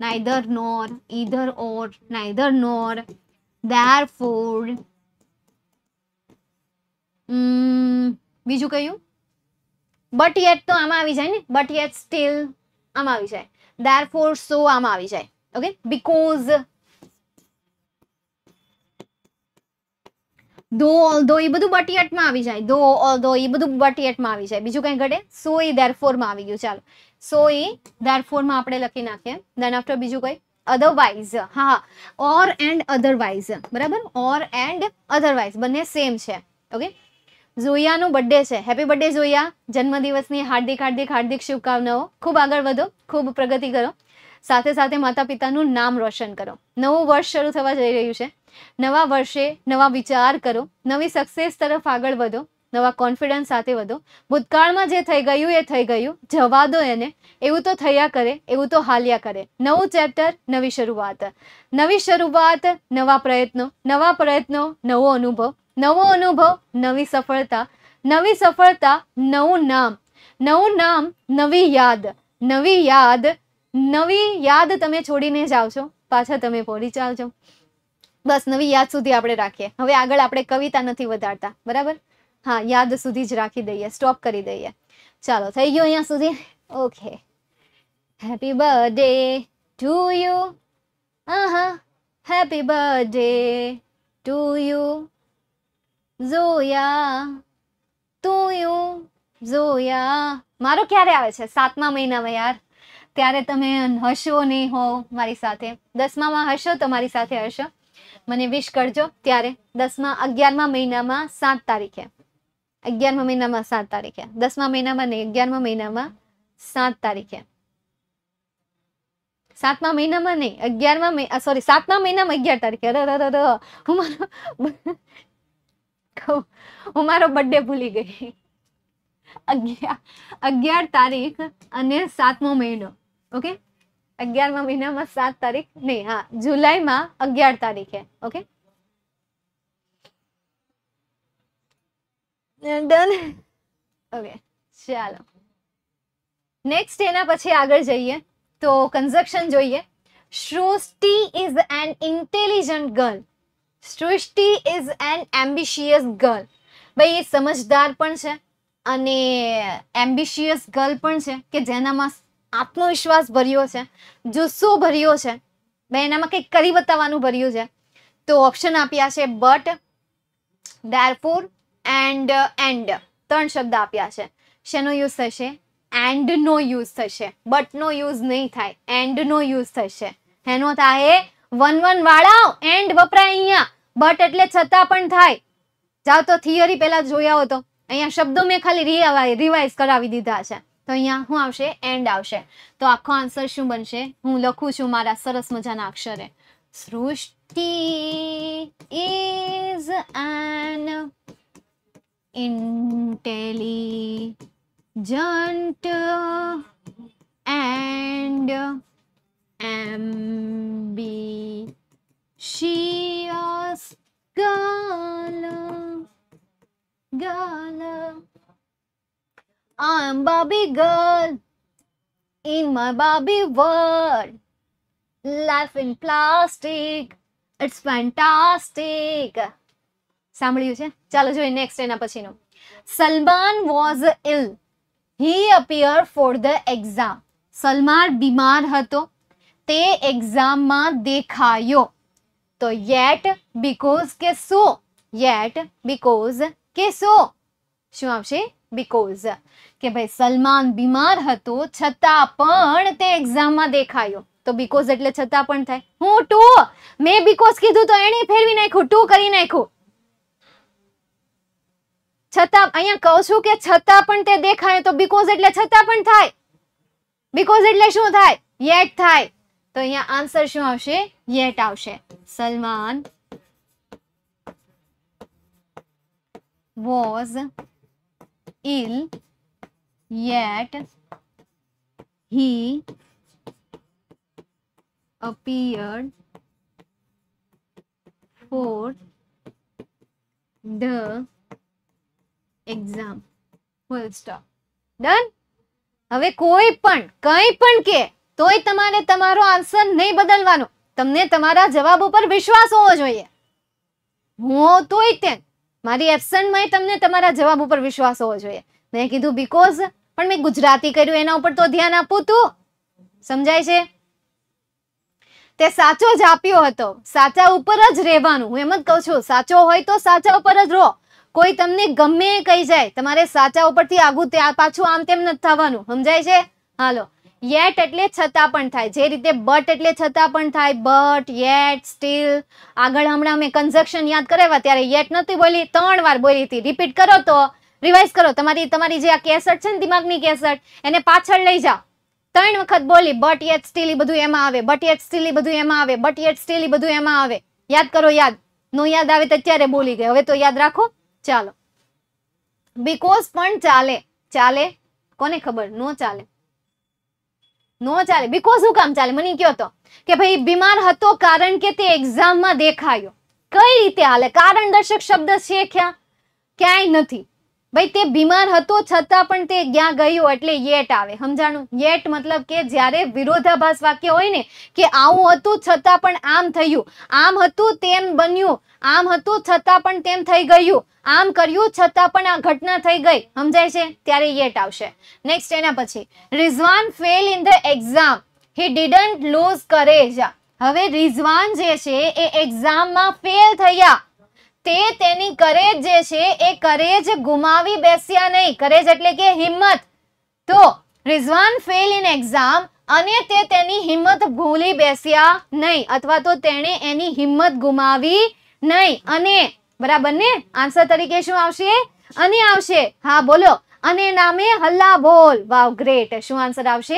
neither nor either or neither nor therefore hmm mm, બીજું કયું બટ યેટ તો આમાં આવી જાય ને બટ યેટ સ્ટીલ આમાં આવી જાય ધેરફોર સો આમાં આવી જાય ઓકે બીકોઝ ધો ઓલ ધો એ બધું બટિયટમાં આવી જાય ધો ઓલ ધો એ બધું બટિયટમાં આવી જાય બીજું કંઈ ઘટે સો એ દેરફોરમાં આવી ગયું ચાલો સો એ દેરફોરમાં આપણે લખી નાખીએ દેન આફ્ટર બીજું કંઈ અધરવાઇઝ હા ઓર એન્ડ અધરવાઇઝ બરાબર ઓર એન્ડ અધરવાઇઝ બંને સેમ છે ઓકે ઝોયાનો બર્થડે છે હેપી બર્થડે ઝોયા જન્મદિવસની હાર્દિક હાર્દિક હાર્દિક શુભકામનાઓ ખૂબ આગળ વધો ખૂબ પ્રગતિ કરો સાથે સાથે માતા પિતાનું નામ રોશન કરો નવું વર્ષ શરૂ થવા જઈ રહ્યું છે નવા વર્ષે નવા વિચાર કરો નવી સક્સેસ તરફ આગળ વધો નવા કોન્ફિડન્સ સાથે વધો ભૂતકાળમાં જે થઈ ગયું એ થઈ ગયું જવા દો એને એવું તો થયા કરે એવું તો હાલ્યા કરે નવું ચેપ્ટર નવી શરૂઆત નવી શરૂઆત નવા પ્રયત્નો નવા પ્રયત્નો નવો અનુભવ નવો અનુભવ નવી સફળતા નવી સફળતા નવું નામ નવું નામ નવી યાદ નવી યાદ નવી યાદ તમે છોડીને જ આવશો પાછા તમે પોરી ચાલજો બસ નવી યાદ સુધી આપણે રાખીએ હવે આગળ આપણે કવિતા નથી વધારતા બરાબર હા યાદ સુધી જ રાખી દઈએ સ્ટોપ કરી દઈએ ચાલો થઈ ગયો અહીંયા સુધી okay happy birthday to you આહા happy birthday to you Zoya તું યુ જોયા મારો ક્યારે આવે છે સાતમા મહિનામાં યાર ત્યારે તમે હશો નહીં હો મારી સાથે દસમામાં હશો તો મારી સાથે હશો મને વિશ કરજો ત્યારે દસમા અગિયારમા મહિનામાં સાત તારીખે અગિયારમા મહિનામાં સાત તારીખે દસમા મહિનામાં નહીં અગિયારમા મહિનામાં સાત તારીખે સાતમા મહિનામાં નહીં અગિયારમા સોરી સાતમા મહિનામાં અગિયાર તારીખે અરે અરે હું મારો હું મારો બર્થડે ભૂલી ગઈ અગિયાર અગિયાર તારીખ અને સાતમો મહિનો ઓકે અગિયારમા મહિનામાં સાત તારીખ નહીં હા જુલાઈમાં અગિયાર તારીખે ઓકે ડન ઓકે ચાલો નેક્સ્ટ એના પછી આગળ જઈએ તો કન્ઝક્શન જોઈએ Srishti is an intelligent girl Srishti is an ambitious girl ભાઈ એ સમજદાર પણ છે અને એમ્બિશિયસ ગર્લ પણ છે કે જેનામાં આત્મવિશ્વાસ ભર્યો છે જુસ્સો ભર્યો છે બે એનામાં કંઈક કરી બતાવવાનું ભર્યું છે તો ઓપ્શન આપ્યા છે બટ દેરફોર એન્ડ એન્ડ ત્રણ શબ્દ આપ્યા છે શેનો યુઝ થશે એન્ડનો યુઝ થશે બટનો યુઝ નહીં થાય એન્ડનો યુઝ થશે એનો થાય વન વન વાળા એન્ડ વપરાય અહીંયા બટ એટલે છતાં પણ થાય જાઓ તો થિયરી પહેલાં જોયા હોતો અહીંયા શબ્દો મેં ખાલી રિવાઇઝ કરાવી દીધા છે તો અહીંયા શું આવશે એન્ડ આવશે તો આખો આન્સર શું બનશે હું લખું છું મારા સરસ મજાના અક્ષરે Srishti is an intelligent and એમ બી ambitious girl girl I'm Barbie girl in my Barbie world. Life in plastic, it's fantastic. સાંભળ્યું છે ચાલો જોઈએ નેક્સ્ટ એના પછીનું Salman was ill he appear for the exam Salman બીમાર હતો તે એક્ઝામમાં દેખાયો તો યેટ બીકોઝ કે સો યેટ બીકોઝ કે સો શું આવશે બીકોઝ કે ભાઈ સલમાન બીમાર હતો છતાં પણ તે એક્ઝામમાં દેખાયો તો બીકોઝ એટલે છતાં પણ થાય હું ટુ મેં બીકોઝ કીધું તો એણે ફેરવી નાખ્યું ટુ કરી નાખ્યું છતાં અહીંયા કહું છું કે છતાં પણ તે દેખાય તો બીકોઝ એટલે છતાં પણ થાય બીકોઝ એટલે શું થાય યેટ થાય તો અહીંયા આન્સર શું આવશે યેટ આવશે Salman was ill yet he appeared for the exam full stop done હવે કોઈ પણ કંઈ પણ કે તોય તમારે તમારો આન્સર નહીં બદલવાનો તમને તમારા જવાબ ઉપર વિશ્વાસ હોવો જોઈએ હું તોય તેમ મારી એબસન્ટમાં તમને તમારા જવાબ ઉપર વિશ્વાસ હોવો જોઈએ મેં કીધું બિકોઝ પણ મેં ગુજરાતી કર્યું એના ઉપર તો ધ્યાન આપું તું સમજાય છે તે સાચો જ આપ્યો હતો સાચા ઉપર જ રહેવાનું હું એમ જ કહું છું સાચો હોય તો સાચા ઉપર જ રહો કોઈ તમને ગમે કહી જાય તમારે સાચા ઉપરથી આગું ત્યાં પાછું આમ તેમ નથી થવાનું સમજાય છે હાલો યેટ એટલે છતાં પણ થાય જે રીતે બટ એટલે છતાં પણ થાય બટ યેટ સ્ટીલ આગળ હમણાં મેં કન્ઝક્શન યાદ કરાવ્યા ત્યારે યેટ નથી બોલી ત્રણ વાર બોલી હતી રિપીટ કરો તો રિવાઇઝ કરો તમારી તમારી જે આ કેસટ છે ને દિમાગની કેસટ એને પાછળ લઈ જાઓ ત્રણ વખત બોલી બટ યેટ સ્ટીલ બધું એમાં આવે બટ યેટ સ્ટીલ બધું એમાં આવે બટ યેટ સ્ટીલ બધું એમાં આવે યાદ કરો યાદ નો યાદ આવે તો અત્યારે બોલી ગયો હવે તો યાદ રાખો ચાલો બીકોઝ પણ ચાલે ચાલે કોને ખબર નો ચાલે નો ચાલે બીકોઝ શું કામ ચાલે મને કયો તો કે ભાઈ બીમાર હતો કારણ કે તે એક્ઝામમાં દેખાયો કઈ રીતે હાલે કારણ દર્શક શબ્દ છે ક્યાં ક્યાંય નથી ભાઈ તે બીમાર હતો છતાં પણ તે ક્યાં ગયું એટલે યેટ આવે સમજાણું યેટ મતલબ કે જ્યારે વિરોધાભાસ વાક્ય હોય ને કે આવું હતું છતાં પણ આમ થયું આમ હતું તેમ બન્યું આમ હતું છતાં પણ તેમ થઈ ગયું આમ કર્યું છતાં પણ આ ઘટના થઈ ગઈ સમજાય છે ત્યારે યેટ આવશે નેક્સ્ટ એના પછી Rizwan fail in the exam he didn't lose courage હવે રિઝવાન જે છે એ એક્ઝામમાં ફેલ થયા તે તેની કરેજ જે છે એ કરેજ ગુમાવી બેસ્યા નહીં કરેજ એટલે કે હિંમત તો રિઝવાન ફેલ ઇન એક્ઝામ અને તે તેની હિંમત ભૂલી બેસ્યા નહીં અથવા તો તેણે એની હિંમત ગુમાવી નહીં અને બરાબર ને આન્સર તરીકે શું આવશે અને આવશે હા બોલો અને નામે હલ્લા બોલ વાવ ગ્રેટ શું આન્સર આવશે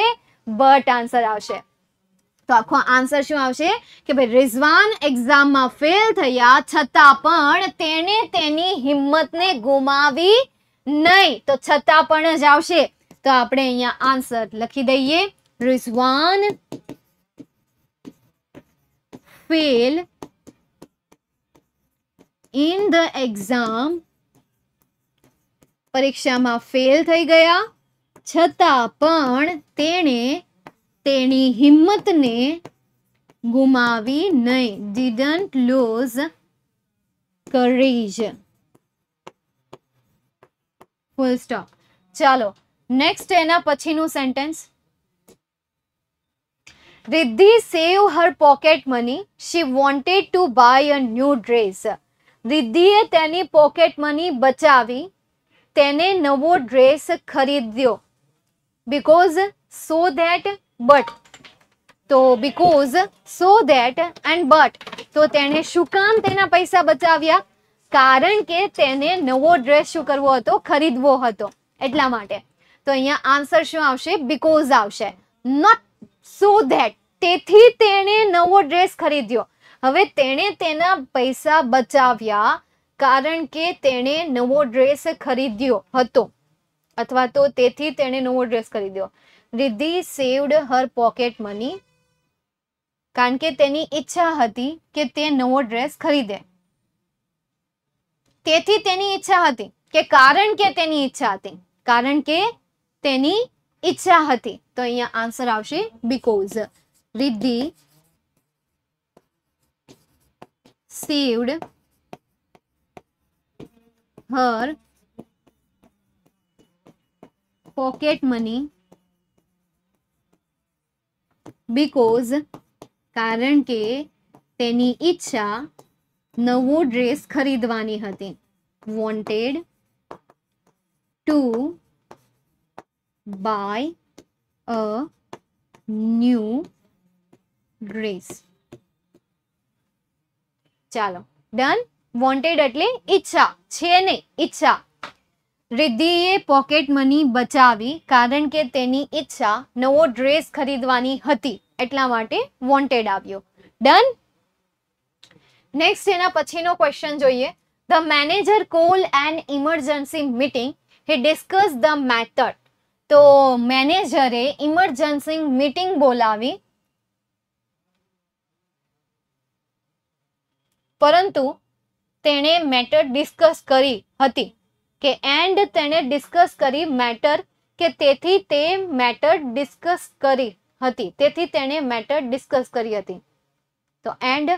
બટ આન્સર આવશે તો આખો આન્સર શું આવશે કે ભાઈ રિઝવાન એક્ઝામમાં ફેલ થયા છતાં પણ તેણે તેની હિંમતને ગુમાવી નહીં તો છતાં પણ જ આવશે તો આપણે અહીંયા આન્સર લખી દઈએ Rizwan fail in the exam પરીક્ષામાં ફેલ થઈ ગયા છતાં પણ તેણે તેની હિંમતને ગુમાવી નહીં didn't lose courage full stop ચાલો નેક્સ્ટ એના પછીનું sentence Riddhi save her pocket money she wanted to buy a new dress રિદ્ધિએ તેની પોકેટ મની બચાવી તેને નવો ડ્રેસ ખરીદ્યો બિકોઝ સો ધેટ બટ તો because so that and but તો તેણે શું કામ તેના પૈસા બચાવ્યા કારણ કે તેને નવો ડ્રેસ શું કરવો હતો ખરીદવો હતો એટલા માટે તો અહીંયા આન્સર શું આવશે બીકોઝ આવશે નોટ સો ધેટ તેથી તેણે નવો ડ્રેસ ખરીદ્યો હવે તેણે તેના પૈસા બચાવ્યા કારણ કે તેણે નવો ડ્રેસ ખરીદ્યો હતો અથવા તો તેથી તેણે નવો ડ્રેસ ખરીદ્યો Riddhi saved her pocket money કારણ કે તેની ઈચ્છા હતી કે તે નવો ડ્રેસ ખરીદે તેથી તેની ઈચ્છા હતી કે કારણ કે તેની ઈચ્છા હતી કારણ કે તેની ઈચ્છા હતી તો અહીંયા આન્સર આવશે because Riddhi saved her pocket money because કારણ કે તેની ઈચ્છા નવો ડ્રેસ ખરીદવાની હતી wanted to buy a new dress ચાલો ડન વોન્ટેડ એટલે ઈચ્છા છે ને ઈચ્છા રિદ્ધિએ પોકેટ મની બચાવી કારણ કે તેની ઈચ્છા નવો ડ્રેસ ખરીદવાની હતી એટલા માટે વોન્ટેડ આવ્યો ડન નેક્સ્ટ એના પછીનો ક્વેશ્ચન જોઈએ the manager call an emergency meeting he discuss the method તો મેનેજરે ઇમરજન્સી મીટિંગ બોલાવી પરંતુ તેણે મેટર ડિસ્કસ કરી હતી કે એન્ડ તેણે ડિસ્કસ કરી મેટર કે તેથી તે મેટર ડિસ્કસ કરી હતી તેથી તેણે મેટર ડિસ્કસ કરી હતી તો એન્ડ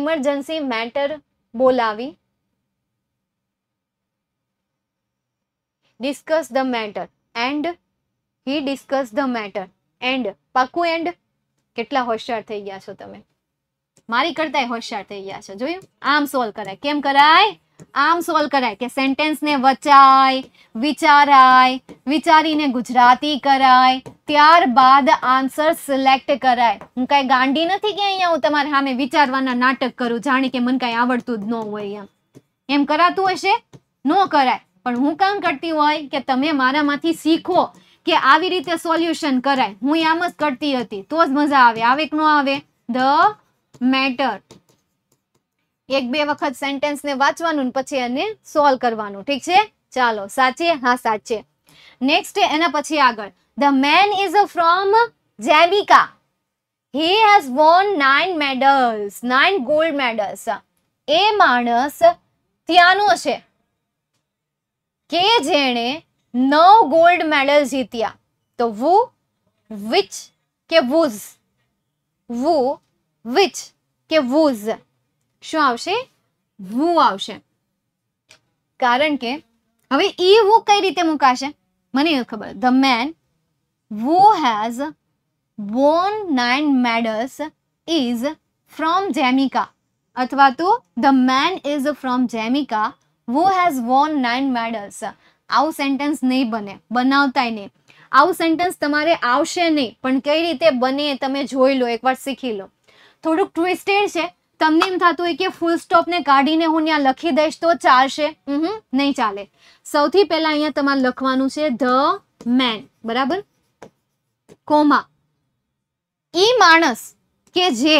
ઇમરજન્સી મેટર બોલાવી discuss the matter and he discuss the matter and પાકું એન્ડ કેટલા હોશિયાર થઈ ગયા છો તમે મારી કરતાંય હોશિયાર થઈ ગયા છો જોયું આમ સોલ્વ કરાય કેમ કરાય આમ સોલ્વ કરાય કે સેન્ટેન્સને વચાય વિચારાય વિચારીને ગુજરાતી કરાય ત્યારબાદ આન્સર સિલેક્ટ કરાય હું કાંઈ ગાંડી નથી કે અહીંયા હું તમારે સામે વિચારવાના નાટક કરું જાણે કે મને કાંઈ આવડતું જ ન હોય એમ એમ કરાતું હશે ન કરાય પણ હું કામ કરતી હોય કે તમે મારામાંથી શીખો કે આવી રીતે સોલ્યુશન કરાય હું આમ જ કરતી હતી તો જ મજા આવે આવે કે ન આવે ધ મેટર એક બે વખત સેન્ટેન્સને વાંચવાનું પછી એને સોલ્વ કરવાનું ઠીક છે ચાલો સાચે હા સાચે નેક્સ્ટ એના પછી આગળ the man is from Jamaica he has won nine medals nine gold medals એ માણસ ત્યાંનો છે કે જેણે નવ ગોલ્ડ મેડલ જીત્યા તો વુ વિચ કે વુઝ વુ વિચ કે વુઝ શું આવશે વુ આવશે કારણ કે હવે ઈ વુ કઈ રીતે મુકાશે મને એ ખબર the man who has won nine medals is from Jamaica અથવા તો the man is from Jamaica who has won nine medals આવું સેન્ટેન્સ નહીં બને બનાવતાય નહીં આવું સેન્ટેન્સ તમારે આવશે નહીં પણ કઈ રીતે બને તમે જોઈ લો એકવાર શીખી લો થોડુંક ટ્વિસ્ટેડ છે તમને એમ થતું હોય કે ફૂલ સ્ટોપને કાઢીને હું ત્યાં લખી દઈશ તો ચાલશે નહીં ચાલે સૌથી પહેલા અહીંયા તમારે લખવાનું છે ધ મેન બરાબર કોમા ઈ માણસ કે જે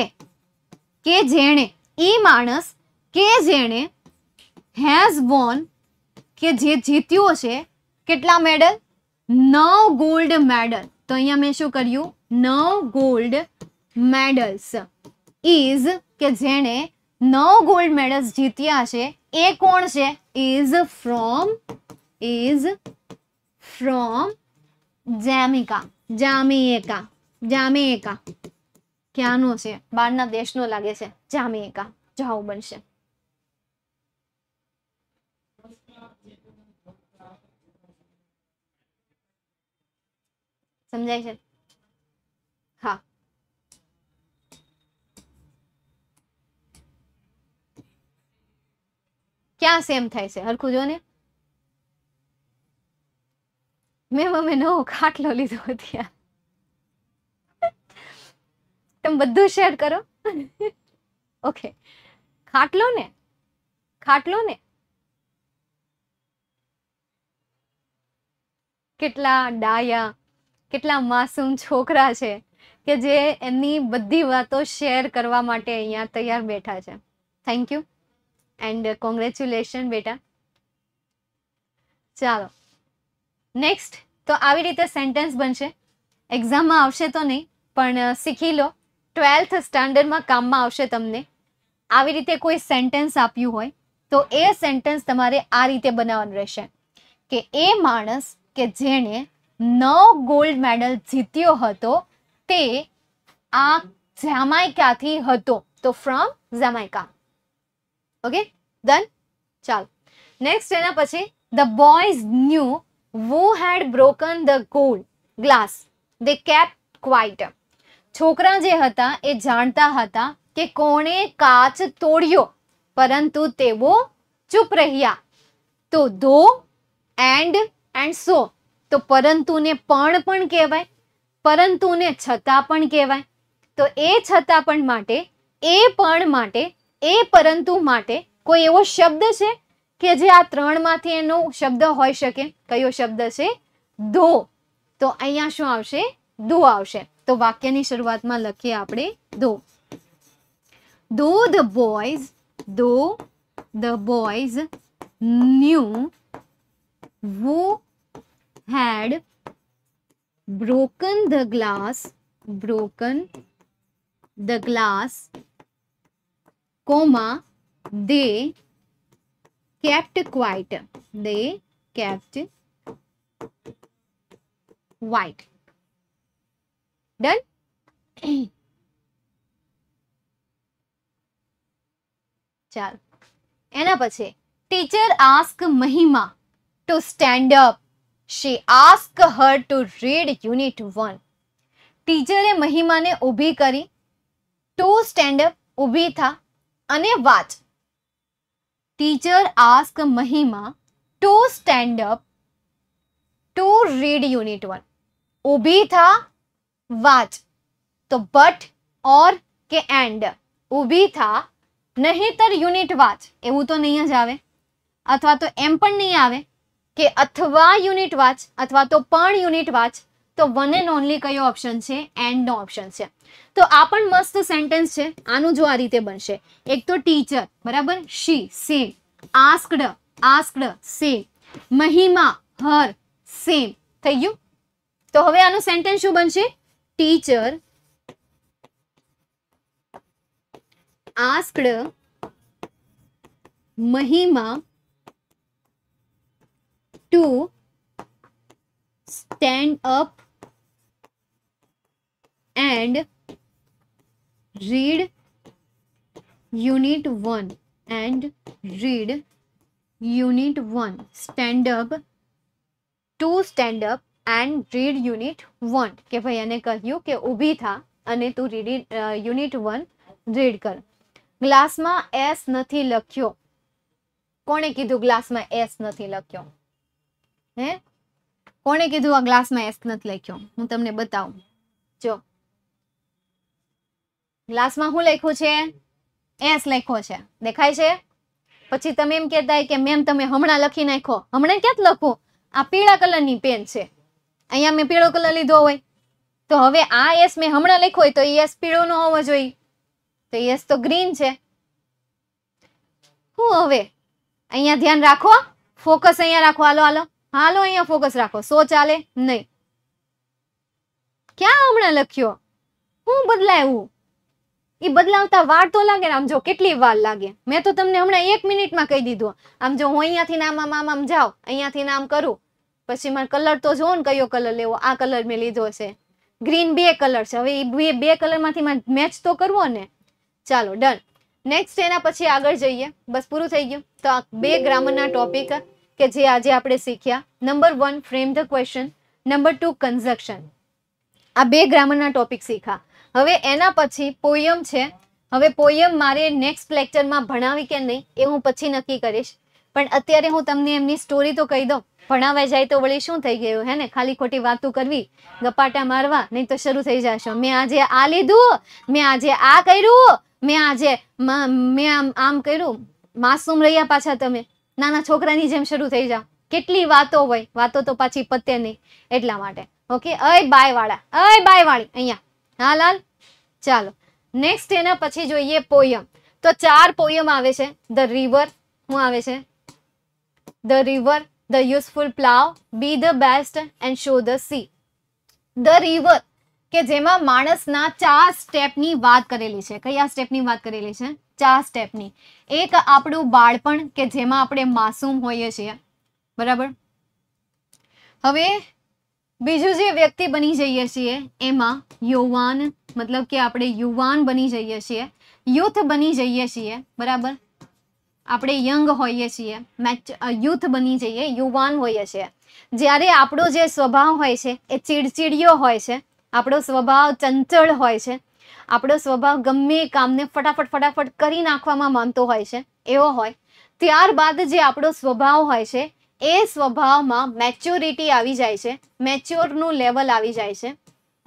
કે જેણે ઈ માણસ કે જેણે હેઝ વોન કે જે જીત્યો છે કેટલા મેડલ નવ ગોલ્ડ મેડલ તો અહીંયા મેં શું કર્યું નવ ગોલ્ડ મેડલ્સ ઇઝ કે જેણે નવ ગોલ્ડ મેડલ્સ જીત્યા છે એ કોણ છે is from is from Jamaica Jamaica Jamaica ક્યાંનો છે બહારના દેશનો લાગે છે જામિએકા જાઉ બનશે સમજાય છે ક્યાં સેમ થાય છે હરખું જો ને મેં મમ્મી નવો ખાટલો લીધો ત્યાં તમે બધું શેર કરો ઓકે ખાટલો ને ખાટલો ને કેટલા ડાયા કેટલા માસૂમ છોકરા છે કે જે એમની બધી વાતો શેર કરવા માટે અહીંયા તૈયાર બેઠા છે થેન્ક યુ એન્ડ કોંગ્રેચ્યુલેશન બેટા ચાલો નેક્સ્ટ તો આવી રીતે સેન્ટેન્સ બનશે એક્ઝામમાં આવશે તો નહીં પણ શીખી લો ટ્વેલ્થ સ્ટાન્ડર્ડમાં કામમાં આવશે તમને આવી રીતે કોઈ સેન્ટેન્સ આપ્યું હોય તો એ સેન્ટેન્સ તમારે આ રીતે બનાવવાનું રહેશે કે એ માણસ કે જેણે નવ ગોલ્ડ મેડલ જીત્યો હતો તે આ જામાયકાથી હતો તો ફ્રોમ જામાયકા ઓકે ડન ચાલ નેક્સ્ટ એના પછી the boys knew who had broken the gold glass they kept quiet છોકરા જે હતા એ જાણતા હતા કે કોણે કાચ તોડ્યો પરંતુ તેઓ ચૂપ રહ્યા તો ધો એન્ડ એન્ડ સો તો પરંતુને પણ પણ કહેવાય પરંતુને છતાં પણ કહેવાય તો એ છતાં પણ માટે એ પણ માટે એ પરંતુ માટે કોઈ એવો શબ્દ છે કે જે આ ત્રણમાંથી એનો શબ્દ હોઈ શકે કયો શબ્દ છે ધો તો અહીંયા શું આવશે ધો આવશે તો વાક્યની શરૂઆતમાં લખીએ આપણે though though the boys though the boys knew who had broken the glass broken the glass comma they kept quiet they kept white done ચાલ એના પછી teacher ask Mahima to stand up she ask her to read unit one ટીચરે મહિમાને ઊભી કરી ટુ સ્ટેન્ડ અપ ઊભી થા અને વાચ teacher ask Mahima to stand up to read unit one ઊભી થા વાચ તો બટ ઓર કે એન્ડ ઊભી થા નહીતર યુનિટ વાચ એવું તો નહીં જ આવે અથવા તો એમ પણ નહીં આવે કે અથવા યુનિટ વાચ અથવા તો પણ યુનિટ વાચ તો વન એન્ડ ઓનલી કયો ઓપ્શન છે એન્ડનો ઓપ્શન છે તો આ પણ મસ્ત સેન્ટેન્સ છે આનું જો આ રીતે બનશે એક તો ટીચર બરાબર she same asked asked same Mahima her same થઈ ગયું તો હવે આનું સેન્ટેન્સ શું બનશે teacher asked Mahima to stand up and read unit 1 and read unit 1 stand up to stand up and read unit 1 કે ભાઈ એને કહ્યું કે ઊભી થા અને તું રીડ યુનિટ 1 રીડ કર ગ્લાસમાં એસ નથી લખ્યો કોણે કીધું ગ્લાસમાં એસ નથી લખ્યો હે કોણે કીધું આ ગ્લાસમાં એસ નથી લખ્યો હું તમને બતાવું જો ગ્લાસમાં શું લખ્યું છે એસ લખ્યો છે દેખાય છે પછી તમે એમ કહેતા કે મેમ તમે હમણાં લખી નાખો હમણાં ક્યાં લખું આ પીળા કલરની પેન છે અહીંયા મેં પીળો કલર લીધો હોય તો હવે આ એસ મેં હમણાં લખ્યો હોય તો એ એસ પીળો ન હોવો જોઈએ તો એસ તો ગ્રીન છે શું હવે અહીંયા ધ્યાન રાખો ફોકસ અહીંયા રાખો હાલો હાલો હાલો અહીંયા ફોકસ રાખો સો ચાલે નહીં ક્યાં હમણાં લખ્યો શું બદલાયું એ બદલાવતા વાર તો લાગે ને આમ જો કેટલી વાર લાગે મેં તો તમને હમણાં એક મિનિટમાં કહી દીધું આમ જો હું અહીંયાથી નામ આમ આમ આમ જાઉં અહીંયાથી નામ કરું પછી મારે કલર તો જોવો ને કયો કલર લેવો આ કલર મેં લીધો છે ગ્રીન બે કલર છે હવે એ બે બે કલરમાંથી મારે મેચ તો કરવો ને ચાલો ડન નેક્સ્ટ એના પછી આગળ જઈએ બસ પૂરું થઈ ગયું તો આ બે ગ્રામરના ટોપિક કે જે આજે આપણે શીખ્યા number one frame the question number two conjunction આ બે ગ્રામરના ટોપિક શીખા હવે એના પછી પોયમ છે હવે પોયમ મારે નેક્સ્ટ લેક્ચરમાં ભણાવી કે નહીં એ હું પછી નક્કી કરીશ પણ અત્યારે હું તમને એમની સ્ટોરી તો કહી દઉં ભણાવા જાય તો વળી શું થઈ ગયું હે ને ખાલી ખોટી વાતો કરવી ગપાટા મારવા નહીં તો શરૂ થઈ જશો મેં આજે આ લીધું મેં આજે આ કર્યું મેં આજે મેં આમ આમ કર્યું માસૂમ રહ્યા પાછા તમે નાના છોકરાની જેમ શરૂ થઈ જાઓ કેટલી વાતો હોય વાતો તો પાછી પતે નહીં એટલા માટે ઓકે અય બાય વાળા અય બાય વાળી અહીંયા હા લાલ ચાલો નેક્સ્ટ એના પછી જોઈએ પોયમ તો ચાર પોયમ આવે છે ધ રિવર શું આવે છે the river the useful plough be the best and show the sea the river કે જેમાં માણસના ચાર સ્ટેપની વાત કરેલી છે કયા સ્ટેપની વાત કરેલી છે ચાર સ્ટેપની એક આપણું બાળપણ કે જેમાં આપણે માસૂમ હોઈએ છીએ બરાબર હવે બીજું જે વ્યક્તિ બની જઈએ છીએ એમાં યુવાન મતલબ કે આપણે યુવાન બની જઈએ છીએ યુથ બની જઈએ છીએ બરાબર આપણે યંગ હોઈએ છીએ મેચ યુથ બની જઈએ યુવાન હોઈએ છીએ જ્યારે આપણો જે સ્વભાવ હોય છે એ ચીડચીડિયો હોય છે આપણો સ્વભાવ ચંચળ હોય છે આપણો સ્વભાવ ગમે કામને ફટાફટ ફટાફટ કરી નાખવામાં માનતો હોય છે એવો હોય ત્યારબાદ જે આપણો સ્વભાવ હોય છે એ સ્વભાવમાં મેચ્યોરિટી આવી જાય છે મેચ્યોરનું લેવલ આવી જાય છે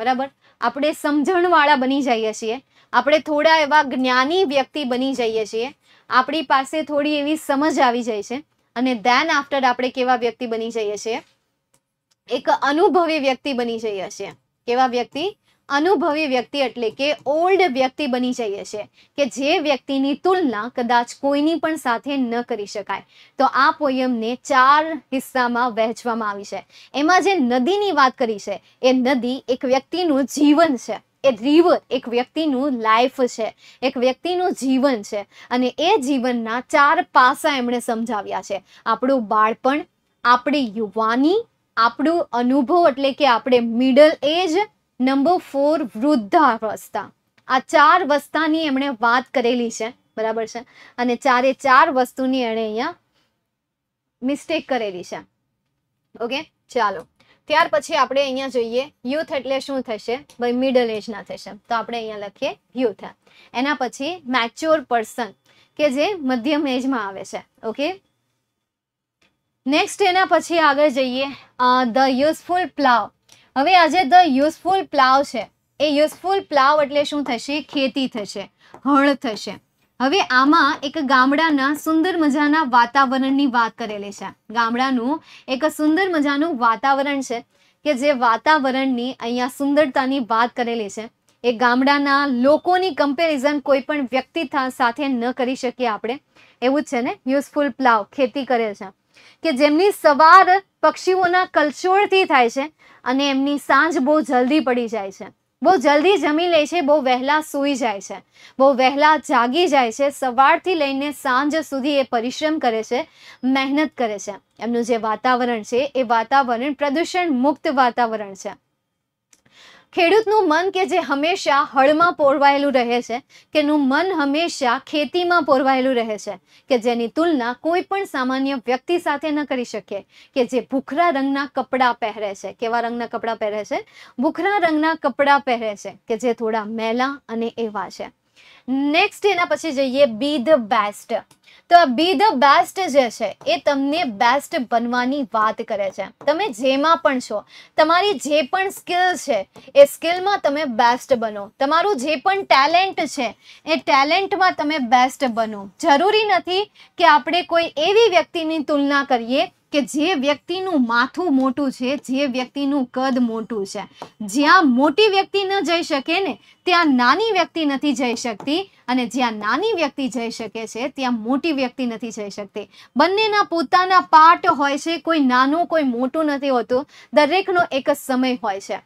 બરાબર આપણે સમજણવાળા બની જઈએ છીએ આપણે થોડા એવા જ્ઞાની વ્યક્તિ બની જઈએ છીએ આપણી પાસે થોડી એવી સમજ આવી જાય છે અને ધેન આફ્ટર આપણે કેવા વ્યક્તિ બની જઈએ છીએ એક અનુભવી વ્યક્તિ બની જઈએ છીએ કેવા વ્યક્તિ અનુભવી વ્યક્તિ એટલે કે ઓલ્ડ વ્યક્તિ બની જઈએ છીએ કે જે વ્યક્તિની તુલના કદાચ કોઈની પણ સાથે ન કરી શકાય તો આ પોયમને ચાર હિસ્સામાં વહેંચવામાં આવી છે એમાં જે નદીની વાત કરી છે એ નદી એક વ્યક્તિનું જીવન છે એ રિવર એક વ્યક્તિનું લાઈફ છે એક વ્યક્તિનું જીવન છે અને એ જીવનના ચાર પાસા એમણે સમજાવ્યા છે આપણું બાળપણ આપણી યુવાની આપણું અનુભવ એટલે કે આપણે મિડલ એજ નંબર ફોર વૃદ્ધાવસ્થા આ ચાર વસ્તાની એમણે વાત કરેલી છે બરાબર છે અને ચારે ચાર વસ્તુની એણે અહીંયા મિસ્ટેક કરેલી છે ઓકે ચાલો ત્યાર પછી આપણે અહીંયા જોઈએ યુથ એટલે શું થશે ભાઈ મિડલ એજના થશે તો આપણે અહીંયા લખીએ યુથ એના પછી મેચ્યોર પર્સન કે જે મધ્યમ એજમાં આવે છે ઓકે નેક્સ્ટ એના પછી આગળ જઈએ ધ યુઝફુલ પ્લાવ હવે આજે ધ યુઝફુલ પ્લાવ છે એ યુઝફુલ પ્લાવ એટલે શું થશે ખેતી થશે હળ થશે હવે આમાં એક ગામડાના સુંદર મજાના વાતાવરણની વાત કરેલી છે ગામડાનું એક સુંદર મજાનું વાતાવરણ છે કે જે વાતાવરણની અહીંયા સુંદરતાની વાત કરેલી છે એ ગામડાના લોકોની કમ્પેરિઝન કોઈ પણ વ્યક્તિ સાથે ન કરી શકીએ આપણે એવું જ છે ને યુઝફુલ પ્લાવ ખેતી કરે છે કે જેમની સવાર પક્ષીઓના કલચોળથી થાય છે અને એમની સાંજ બહુ જલ્દી પડી જાય છે બહુ જલ્દી જમી લે છે બહુ વહેલા સૂઈ જાય છે બહુ વહેલા જાગી જાય છે સવારથી લઈને સાંજ સુધી એ પરિશ્રમ કરે છે મહેનત કરે છે એમનું જે વાતાવરણ છે એ વાતાવરણ પ્રદૂષણ મુક્ત વાતાવરણ છે ખેડૂતનું મન કે જે હંમેશા હળમાં પોરવાયેલું રહે છે કે એનું મન હંમેશા ખેતીમાં પોરવાયેલું રહે છે કે જેની તુલના કોઈ પણ સામાન્ય વ્યક્તિ સાથે ન કરી શકીએ કે જે ભૂખરા રંગના કપડાં પહેરે છે કેવા રંગના કપડાં પહેરે છે ભૂખરા રંગના કપડાં પહેરે છે કે જે થોડા મેલા અને એવા છે નેક્સ્ટ એના પછી જઈએ બી ધ બેસ્ટ તો આ બી ધ બેસ્ટ જે છે એ તમને બેસ્ટ બનવાની વાત કરે છે તમે જેમાં પણ છો તમારી જે પણ સ્કિલ છે એ સ્કિલમાં તમે બેસ્ટ બનો તમારું જે પણ ટેલેન્ટ છે એ ટેલેન્ટમાં તમે બેસ્ટ બનો જરૂરી નથી કે આપણે કોઈ એવી વ્યક્તિની તુલના કરીએ કે જે વ્યક્તિનું માથું મોટું છે જે વ્યક્તિનું કદ મોટું છે જ્યાં મોટી વ્યક્તિ ન જઈ શકે ને ત્યાં નાની વ્યક્તિ નથી જઈ શકતી અને જ્યાં નાની વ્યક્તિ જઈ શકે છે ત્યાં મોટી વ્યક્તિ નથી જઈ શકતી બંનેના પોતાના પાર્ટ હોય છે કોઈ નાનું કોઈ મોટું નથી હોતું દરેકનો એક જ સમય હોય છે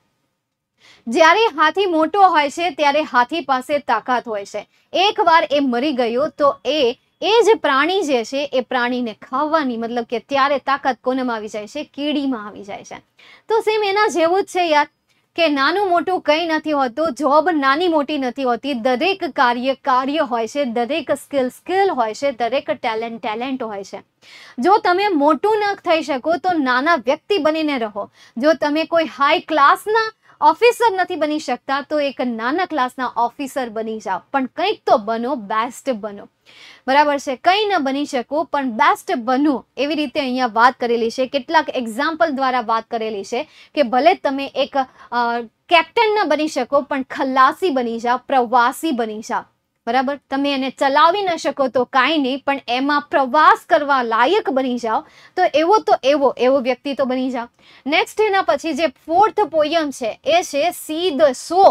જ્યારે હાથી મોટો હોય છે ત્યારે હાથી પાસે તાકાત હોય છે એકવાર એ મરી ગયો તો એ એ જે પ્રાણી જે છે એ પ્રાણીને ખાવાની મતલબ કે ત્યારે તાકાત કોનામાં આવી જાય છે કીડીમાં આવી જાય છે તો સેમ એના જેવું જ છે યાર કે નાનું મોટું કંઈ નથી હોતું જોબ નાની મોટી નથી હોતી દરેક કાર્ય કાર્ય હોય છે દરેક સ્કિલ સ્કિલ હોય છે દરેક ટેલેન્ટ ટેલેન્ટ હોય છે જો તમે મોટું ન થઈ શકો તો નાના વ્યક્તિ બનીને રહો જો તમે કોઈ હાઈ ક્લાસના ઓફિસર નથી બની શકતા તો એક નાના ક્લાસના ઓફિસર બની જાઓ પણ કંઈક તો બનો બેસ્ટ બનો બરાબર છે કંઈ ન બની શકો પણ બેસ્ટ બનો એવી રીતે અહીંયા વાત કરેલી છે કેટલાક એક્ઝામ્પલ દ્વારા વાત કરેલી છે કે ભલે તમે એક કેપ્ટન ન બની શકો પણ ખલાસી બની જાઓ પ્રવાસી બની જાઓ બરાબર તમે એને ચલાવી ન શકો તો કાંઈ નહીં પણ એમાં પ્રવાસ કરવા લાયક બની જાઓ તો એવો તો એવો એવો વ્યક્તિ તો બની જાઓ નેક્સ્ટ એના પછી જે ફોર્થ પોયમ છે એ છે સીધ સો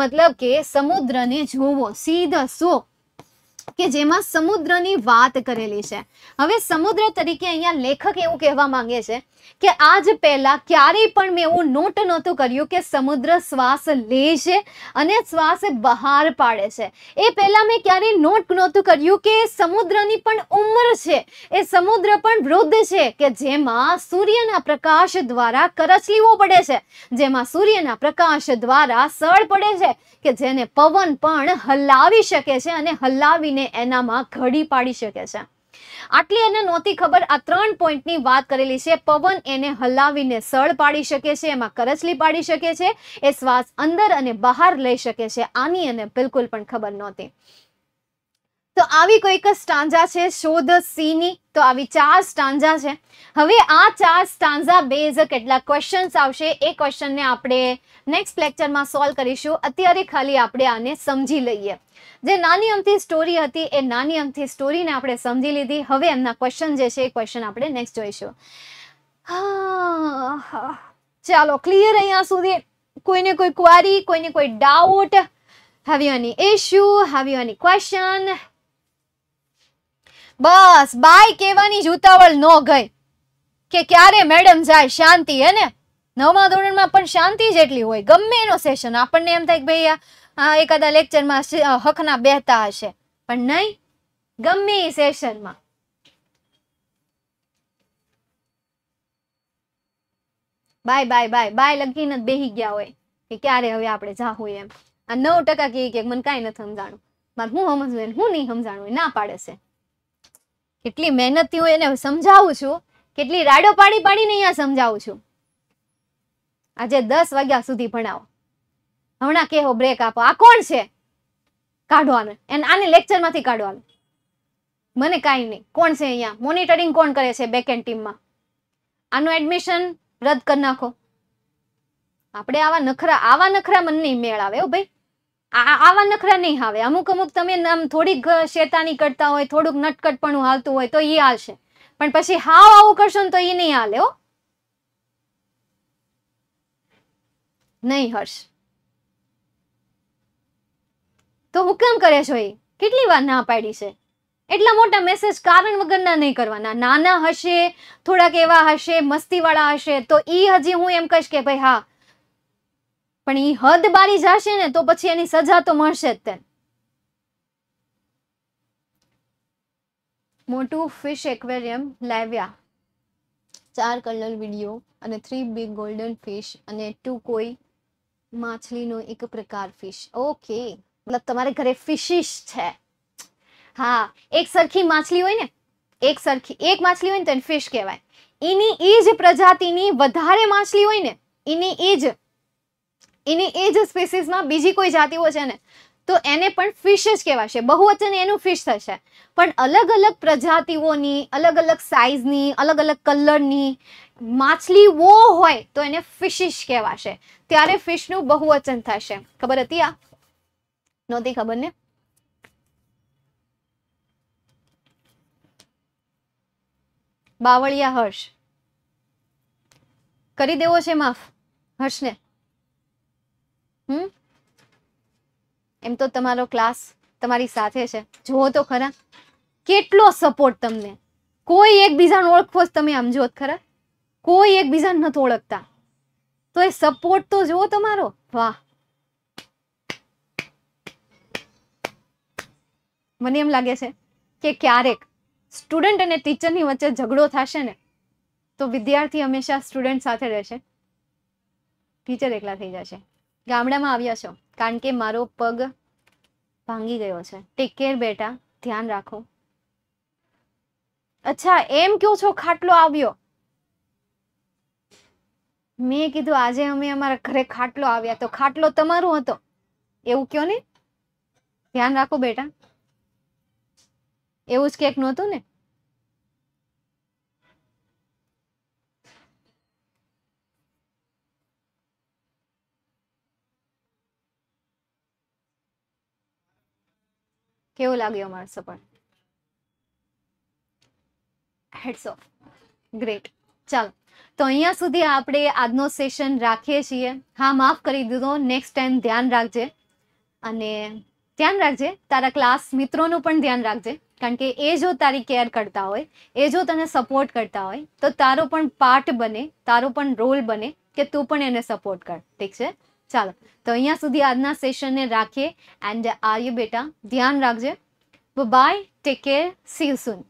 મતલબ કે સમુદ્રને જોવો સીધ સો કે જેમાં સમુદ્રની વાત કરેલી છે હવે સમુદ્ર તરીકે અહીંયા લેખક એવું કહેવા માંગે છે કે આજ પહેલા ક્યારેય પણ મેં એવું નોટ નહોતું કર્યું કે સમુદ્ર શ્વાસ લે છે અને શ્વાસ બહાર પાડે છે એ પહેલા મેં ક્યારેય નોટ નહોતું કર્યું કે સમુદ્રની પણ ઉંમર છે એ સમુદ્ર પણ વૃદ્ધ છે કે જેમાં સૂર્યના પ્રકાશ દ્વારા કરચલીઓ પડે છે જેમાં સૂર્યના પ્રકાશ દ્વારા સળ પડે છે કે જેને પવન પણ હલાવી શકે છે અને હલાવી કરીને એનામાં ઘડી પાડી શકે છે આટલી એને નહોતી ખબર આ ત્રણ પોઈન્ટની વાત કરેલી છે પવન એને હલાવીને સળ પાડી શકે છે એમાં કરચલી પાડી શકે છે એ શ્વાસ અંદર અને બહાર લઈ શકે છે આની એને બિલકુલ પણ ખબર નહોતી તો આવી કોઈક સ્ટાંજા છે શોધ સીની તો આવી ચાર સ્ટાંજા છે હવે આ ચાર સ્ટાંજા બેઝ કેટલા ક્વેશ્ચન્સ આવશે એ ક્વેશ્ચનને આપણે નેક્સ્ટ લેક્ચરમાં સોલ્વ કરીશું અત્યારે ખાલી આપણે આને સમજી લઈએ જે નાની અમથી સ્ટોરી હતી એ નાની અમથી સ્ટોરીને આપણે સમજી લીધી હવે એમના ક્વેશ્ચન જે છે એ ક્વેશ્ચન આપણે નેક્સ્ટ જોઈશું ચાલો ક્લિયર અહીંયા સુધી કોઈને કોઈ ક્વારી કોઈને કોઈ doubt Have you any issue? Have you any question? બસ બાય કહેવાની જ ઉતાવળ ન ગઈ કે ક્યારે મેડમ જાય શાંતિ હે ને નવમા ધોરણમાં પણ શાંતિ જેટલી હોય ગમે એનો સેશન આપણને એમ થાય કે ભાઈ આ એકાદા લેક્ચરમાં હકના બેહતા હશે પણ નહીં ગમે એ સેશનમાં બાય બાય બાય બાય લગીને જ બેહી ગયા હોય કે ક્યારે હવે આપણે હોય એમ આ નવ ટકા કહે કે મને કાંઈ નથી સમજાણું મારે હું સમજવું હું નહીં સમજાણું ના પાડે છે કેટલી મહેનતથી હું એને સમજાવું છું કેટલી રાડો પાડી પાડીને અહીંયા સમજાવું છું આજે દસ વાગ્યા સુધી ભણાવો હમણાં કેહો બ્રેક આપો આ કોણ છે કાઢવાનું એને આને લેક્ચરમાંથી કાઢવાનું મને કાંઈ નહીં કોણ છે અહીંયા મોનિટરિંગ કોણ કરે છે બેકેન્ડ ટીમમાં આનું એડમિશન રદ કરી નાખો આપણે આવા નખરા આવા નખરા મને નહીં મેળ આવે હો ભાઈ આવા નખરા નહીં આવે અમુક અમુક તમે આમ થોડીક શેતાની કરતા હોય થોડુંક નટકટપણું હાલતું હોય તો એ હાલશે પણ પછી હાવ આવું કરશો ને તો એ નહીં હાલે હો નહીં હર્ષ તો હું કેમ કરે છો એ કેટલી વાર ના પાડી છે એટલા મોટા મેસેજ કારણ વગરના નહીં કરવાના નાના હશે થોડાક એવા હશે મસ્તીવાળા હશે તો એ હજી હું એમ કહીશ કે ભાઈ હા પણ એ હદ બારી જશે ને તો પછી એની સજા તો મળશે જ તેને મોટું ફિશ એક્વેરિયમ લાવ્યા ચાર કલર વિડીયો અને થ્રી બિગ ગોલ્ડન ફિશ અને ટુ કોઈ માછલીનો એક પ્રકાર ફિશ ઓકે મતલબ તમારે ઘરે ફિશિશ છે હા એક સરખી માછલી હોય ને એક સરખી એક માછલી હોય ને તો ફિશ કહેવાય એની એ જ પ્રજાતિની વધારે માછલી હોય ને એની એ જ એની એ જ સ્પીસીસમાં બીજી કોઈ જાતિઓ છે ને તો એને પણ ફિશ જ કહેવાશે બહુવચન એનું ફિશ થશે પણ અલગ અલગ પ્રજાતિઓની અલગ અલગ સાઇઝની અલગ અલગ કલરની માછલીઓ હોય તો એને ફિશિશ કહેવાશે ત્યારે ફિશનું બહુવચન થશે ખબર હતી આ નહોતી ખબર ને બાવળિયા હર્ષ કરી દેવો છે માફ હર્ષને હમ એમ તો તમારો ક્લાસ તમારી સાથે છે જુઓ તો ખરા કેટલો સપોર્ટ તમને કોઈ એકબીજાને ઓળખો તમે આમ જો ખરા કોઈ એકબીજાને નથી ઓળખતા તો એ સપોર્ટ તો જુઓ તમારો વાહ મને એમ લાગે છે કે ક્યારેક સ્ટુડન્ટ અને ટીચરની વચ્ચે ઝઘડો થશે ને તો વિદ્યાર્થી હંમેશા સ્ટુડન્ટ સાથે રહેશે ટીચર એકલા થઈ જશે ગામડામાં આવ્યા છો કારણ કે મારો પગ ભાંગી ગયો છે ટેક કેર બેટા ધ્યાન રાખો અચ્છા એમ કયો છો ખાટલો આવ્યો મેં કીધું આજે અમે અમારા ઘરે ખાટલો આવ્યા તો ખાટલો તમારો હતો એવું કયો ને ધ્યાન રાખો બેટા એવું જ ક્યાંક નહોતું ને કેવો લાગ્યો અમારો સપોર્ટ હેડ્સ ઓફ ગ્રેટ ચાલો તો અહીંયા સુધી આપણે આજનો સેશન રાખીએ છીએ હા માફ કરી દીધો નેક્સ્ટ ટાઈમ ધ્યાન રાખજે અને ધ્યાન રાખજે તારા ક્લાસ મિત્રોનું પણ ધ્યાન રાખજે કારણ કે એ જો તારી કેર કરતા હોય એ જો તને સપોર્ટ કરતા હોય તો તારો પણ પાર્ટ બને તારો પણ રોલ બને કે તું પણ એને સપોર્ટ કર ઠીક છે ચાલો તો અહીંયા સુધી આજના સેશનને રાખીએ એન્ડ uh, આર્ય બેટા ધ્યાન રાખજે bye take care see you Sun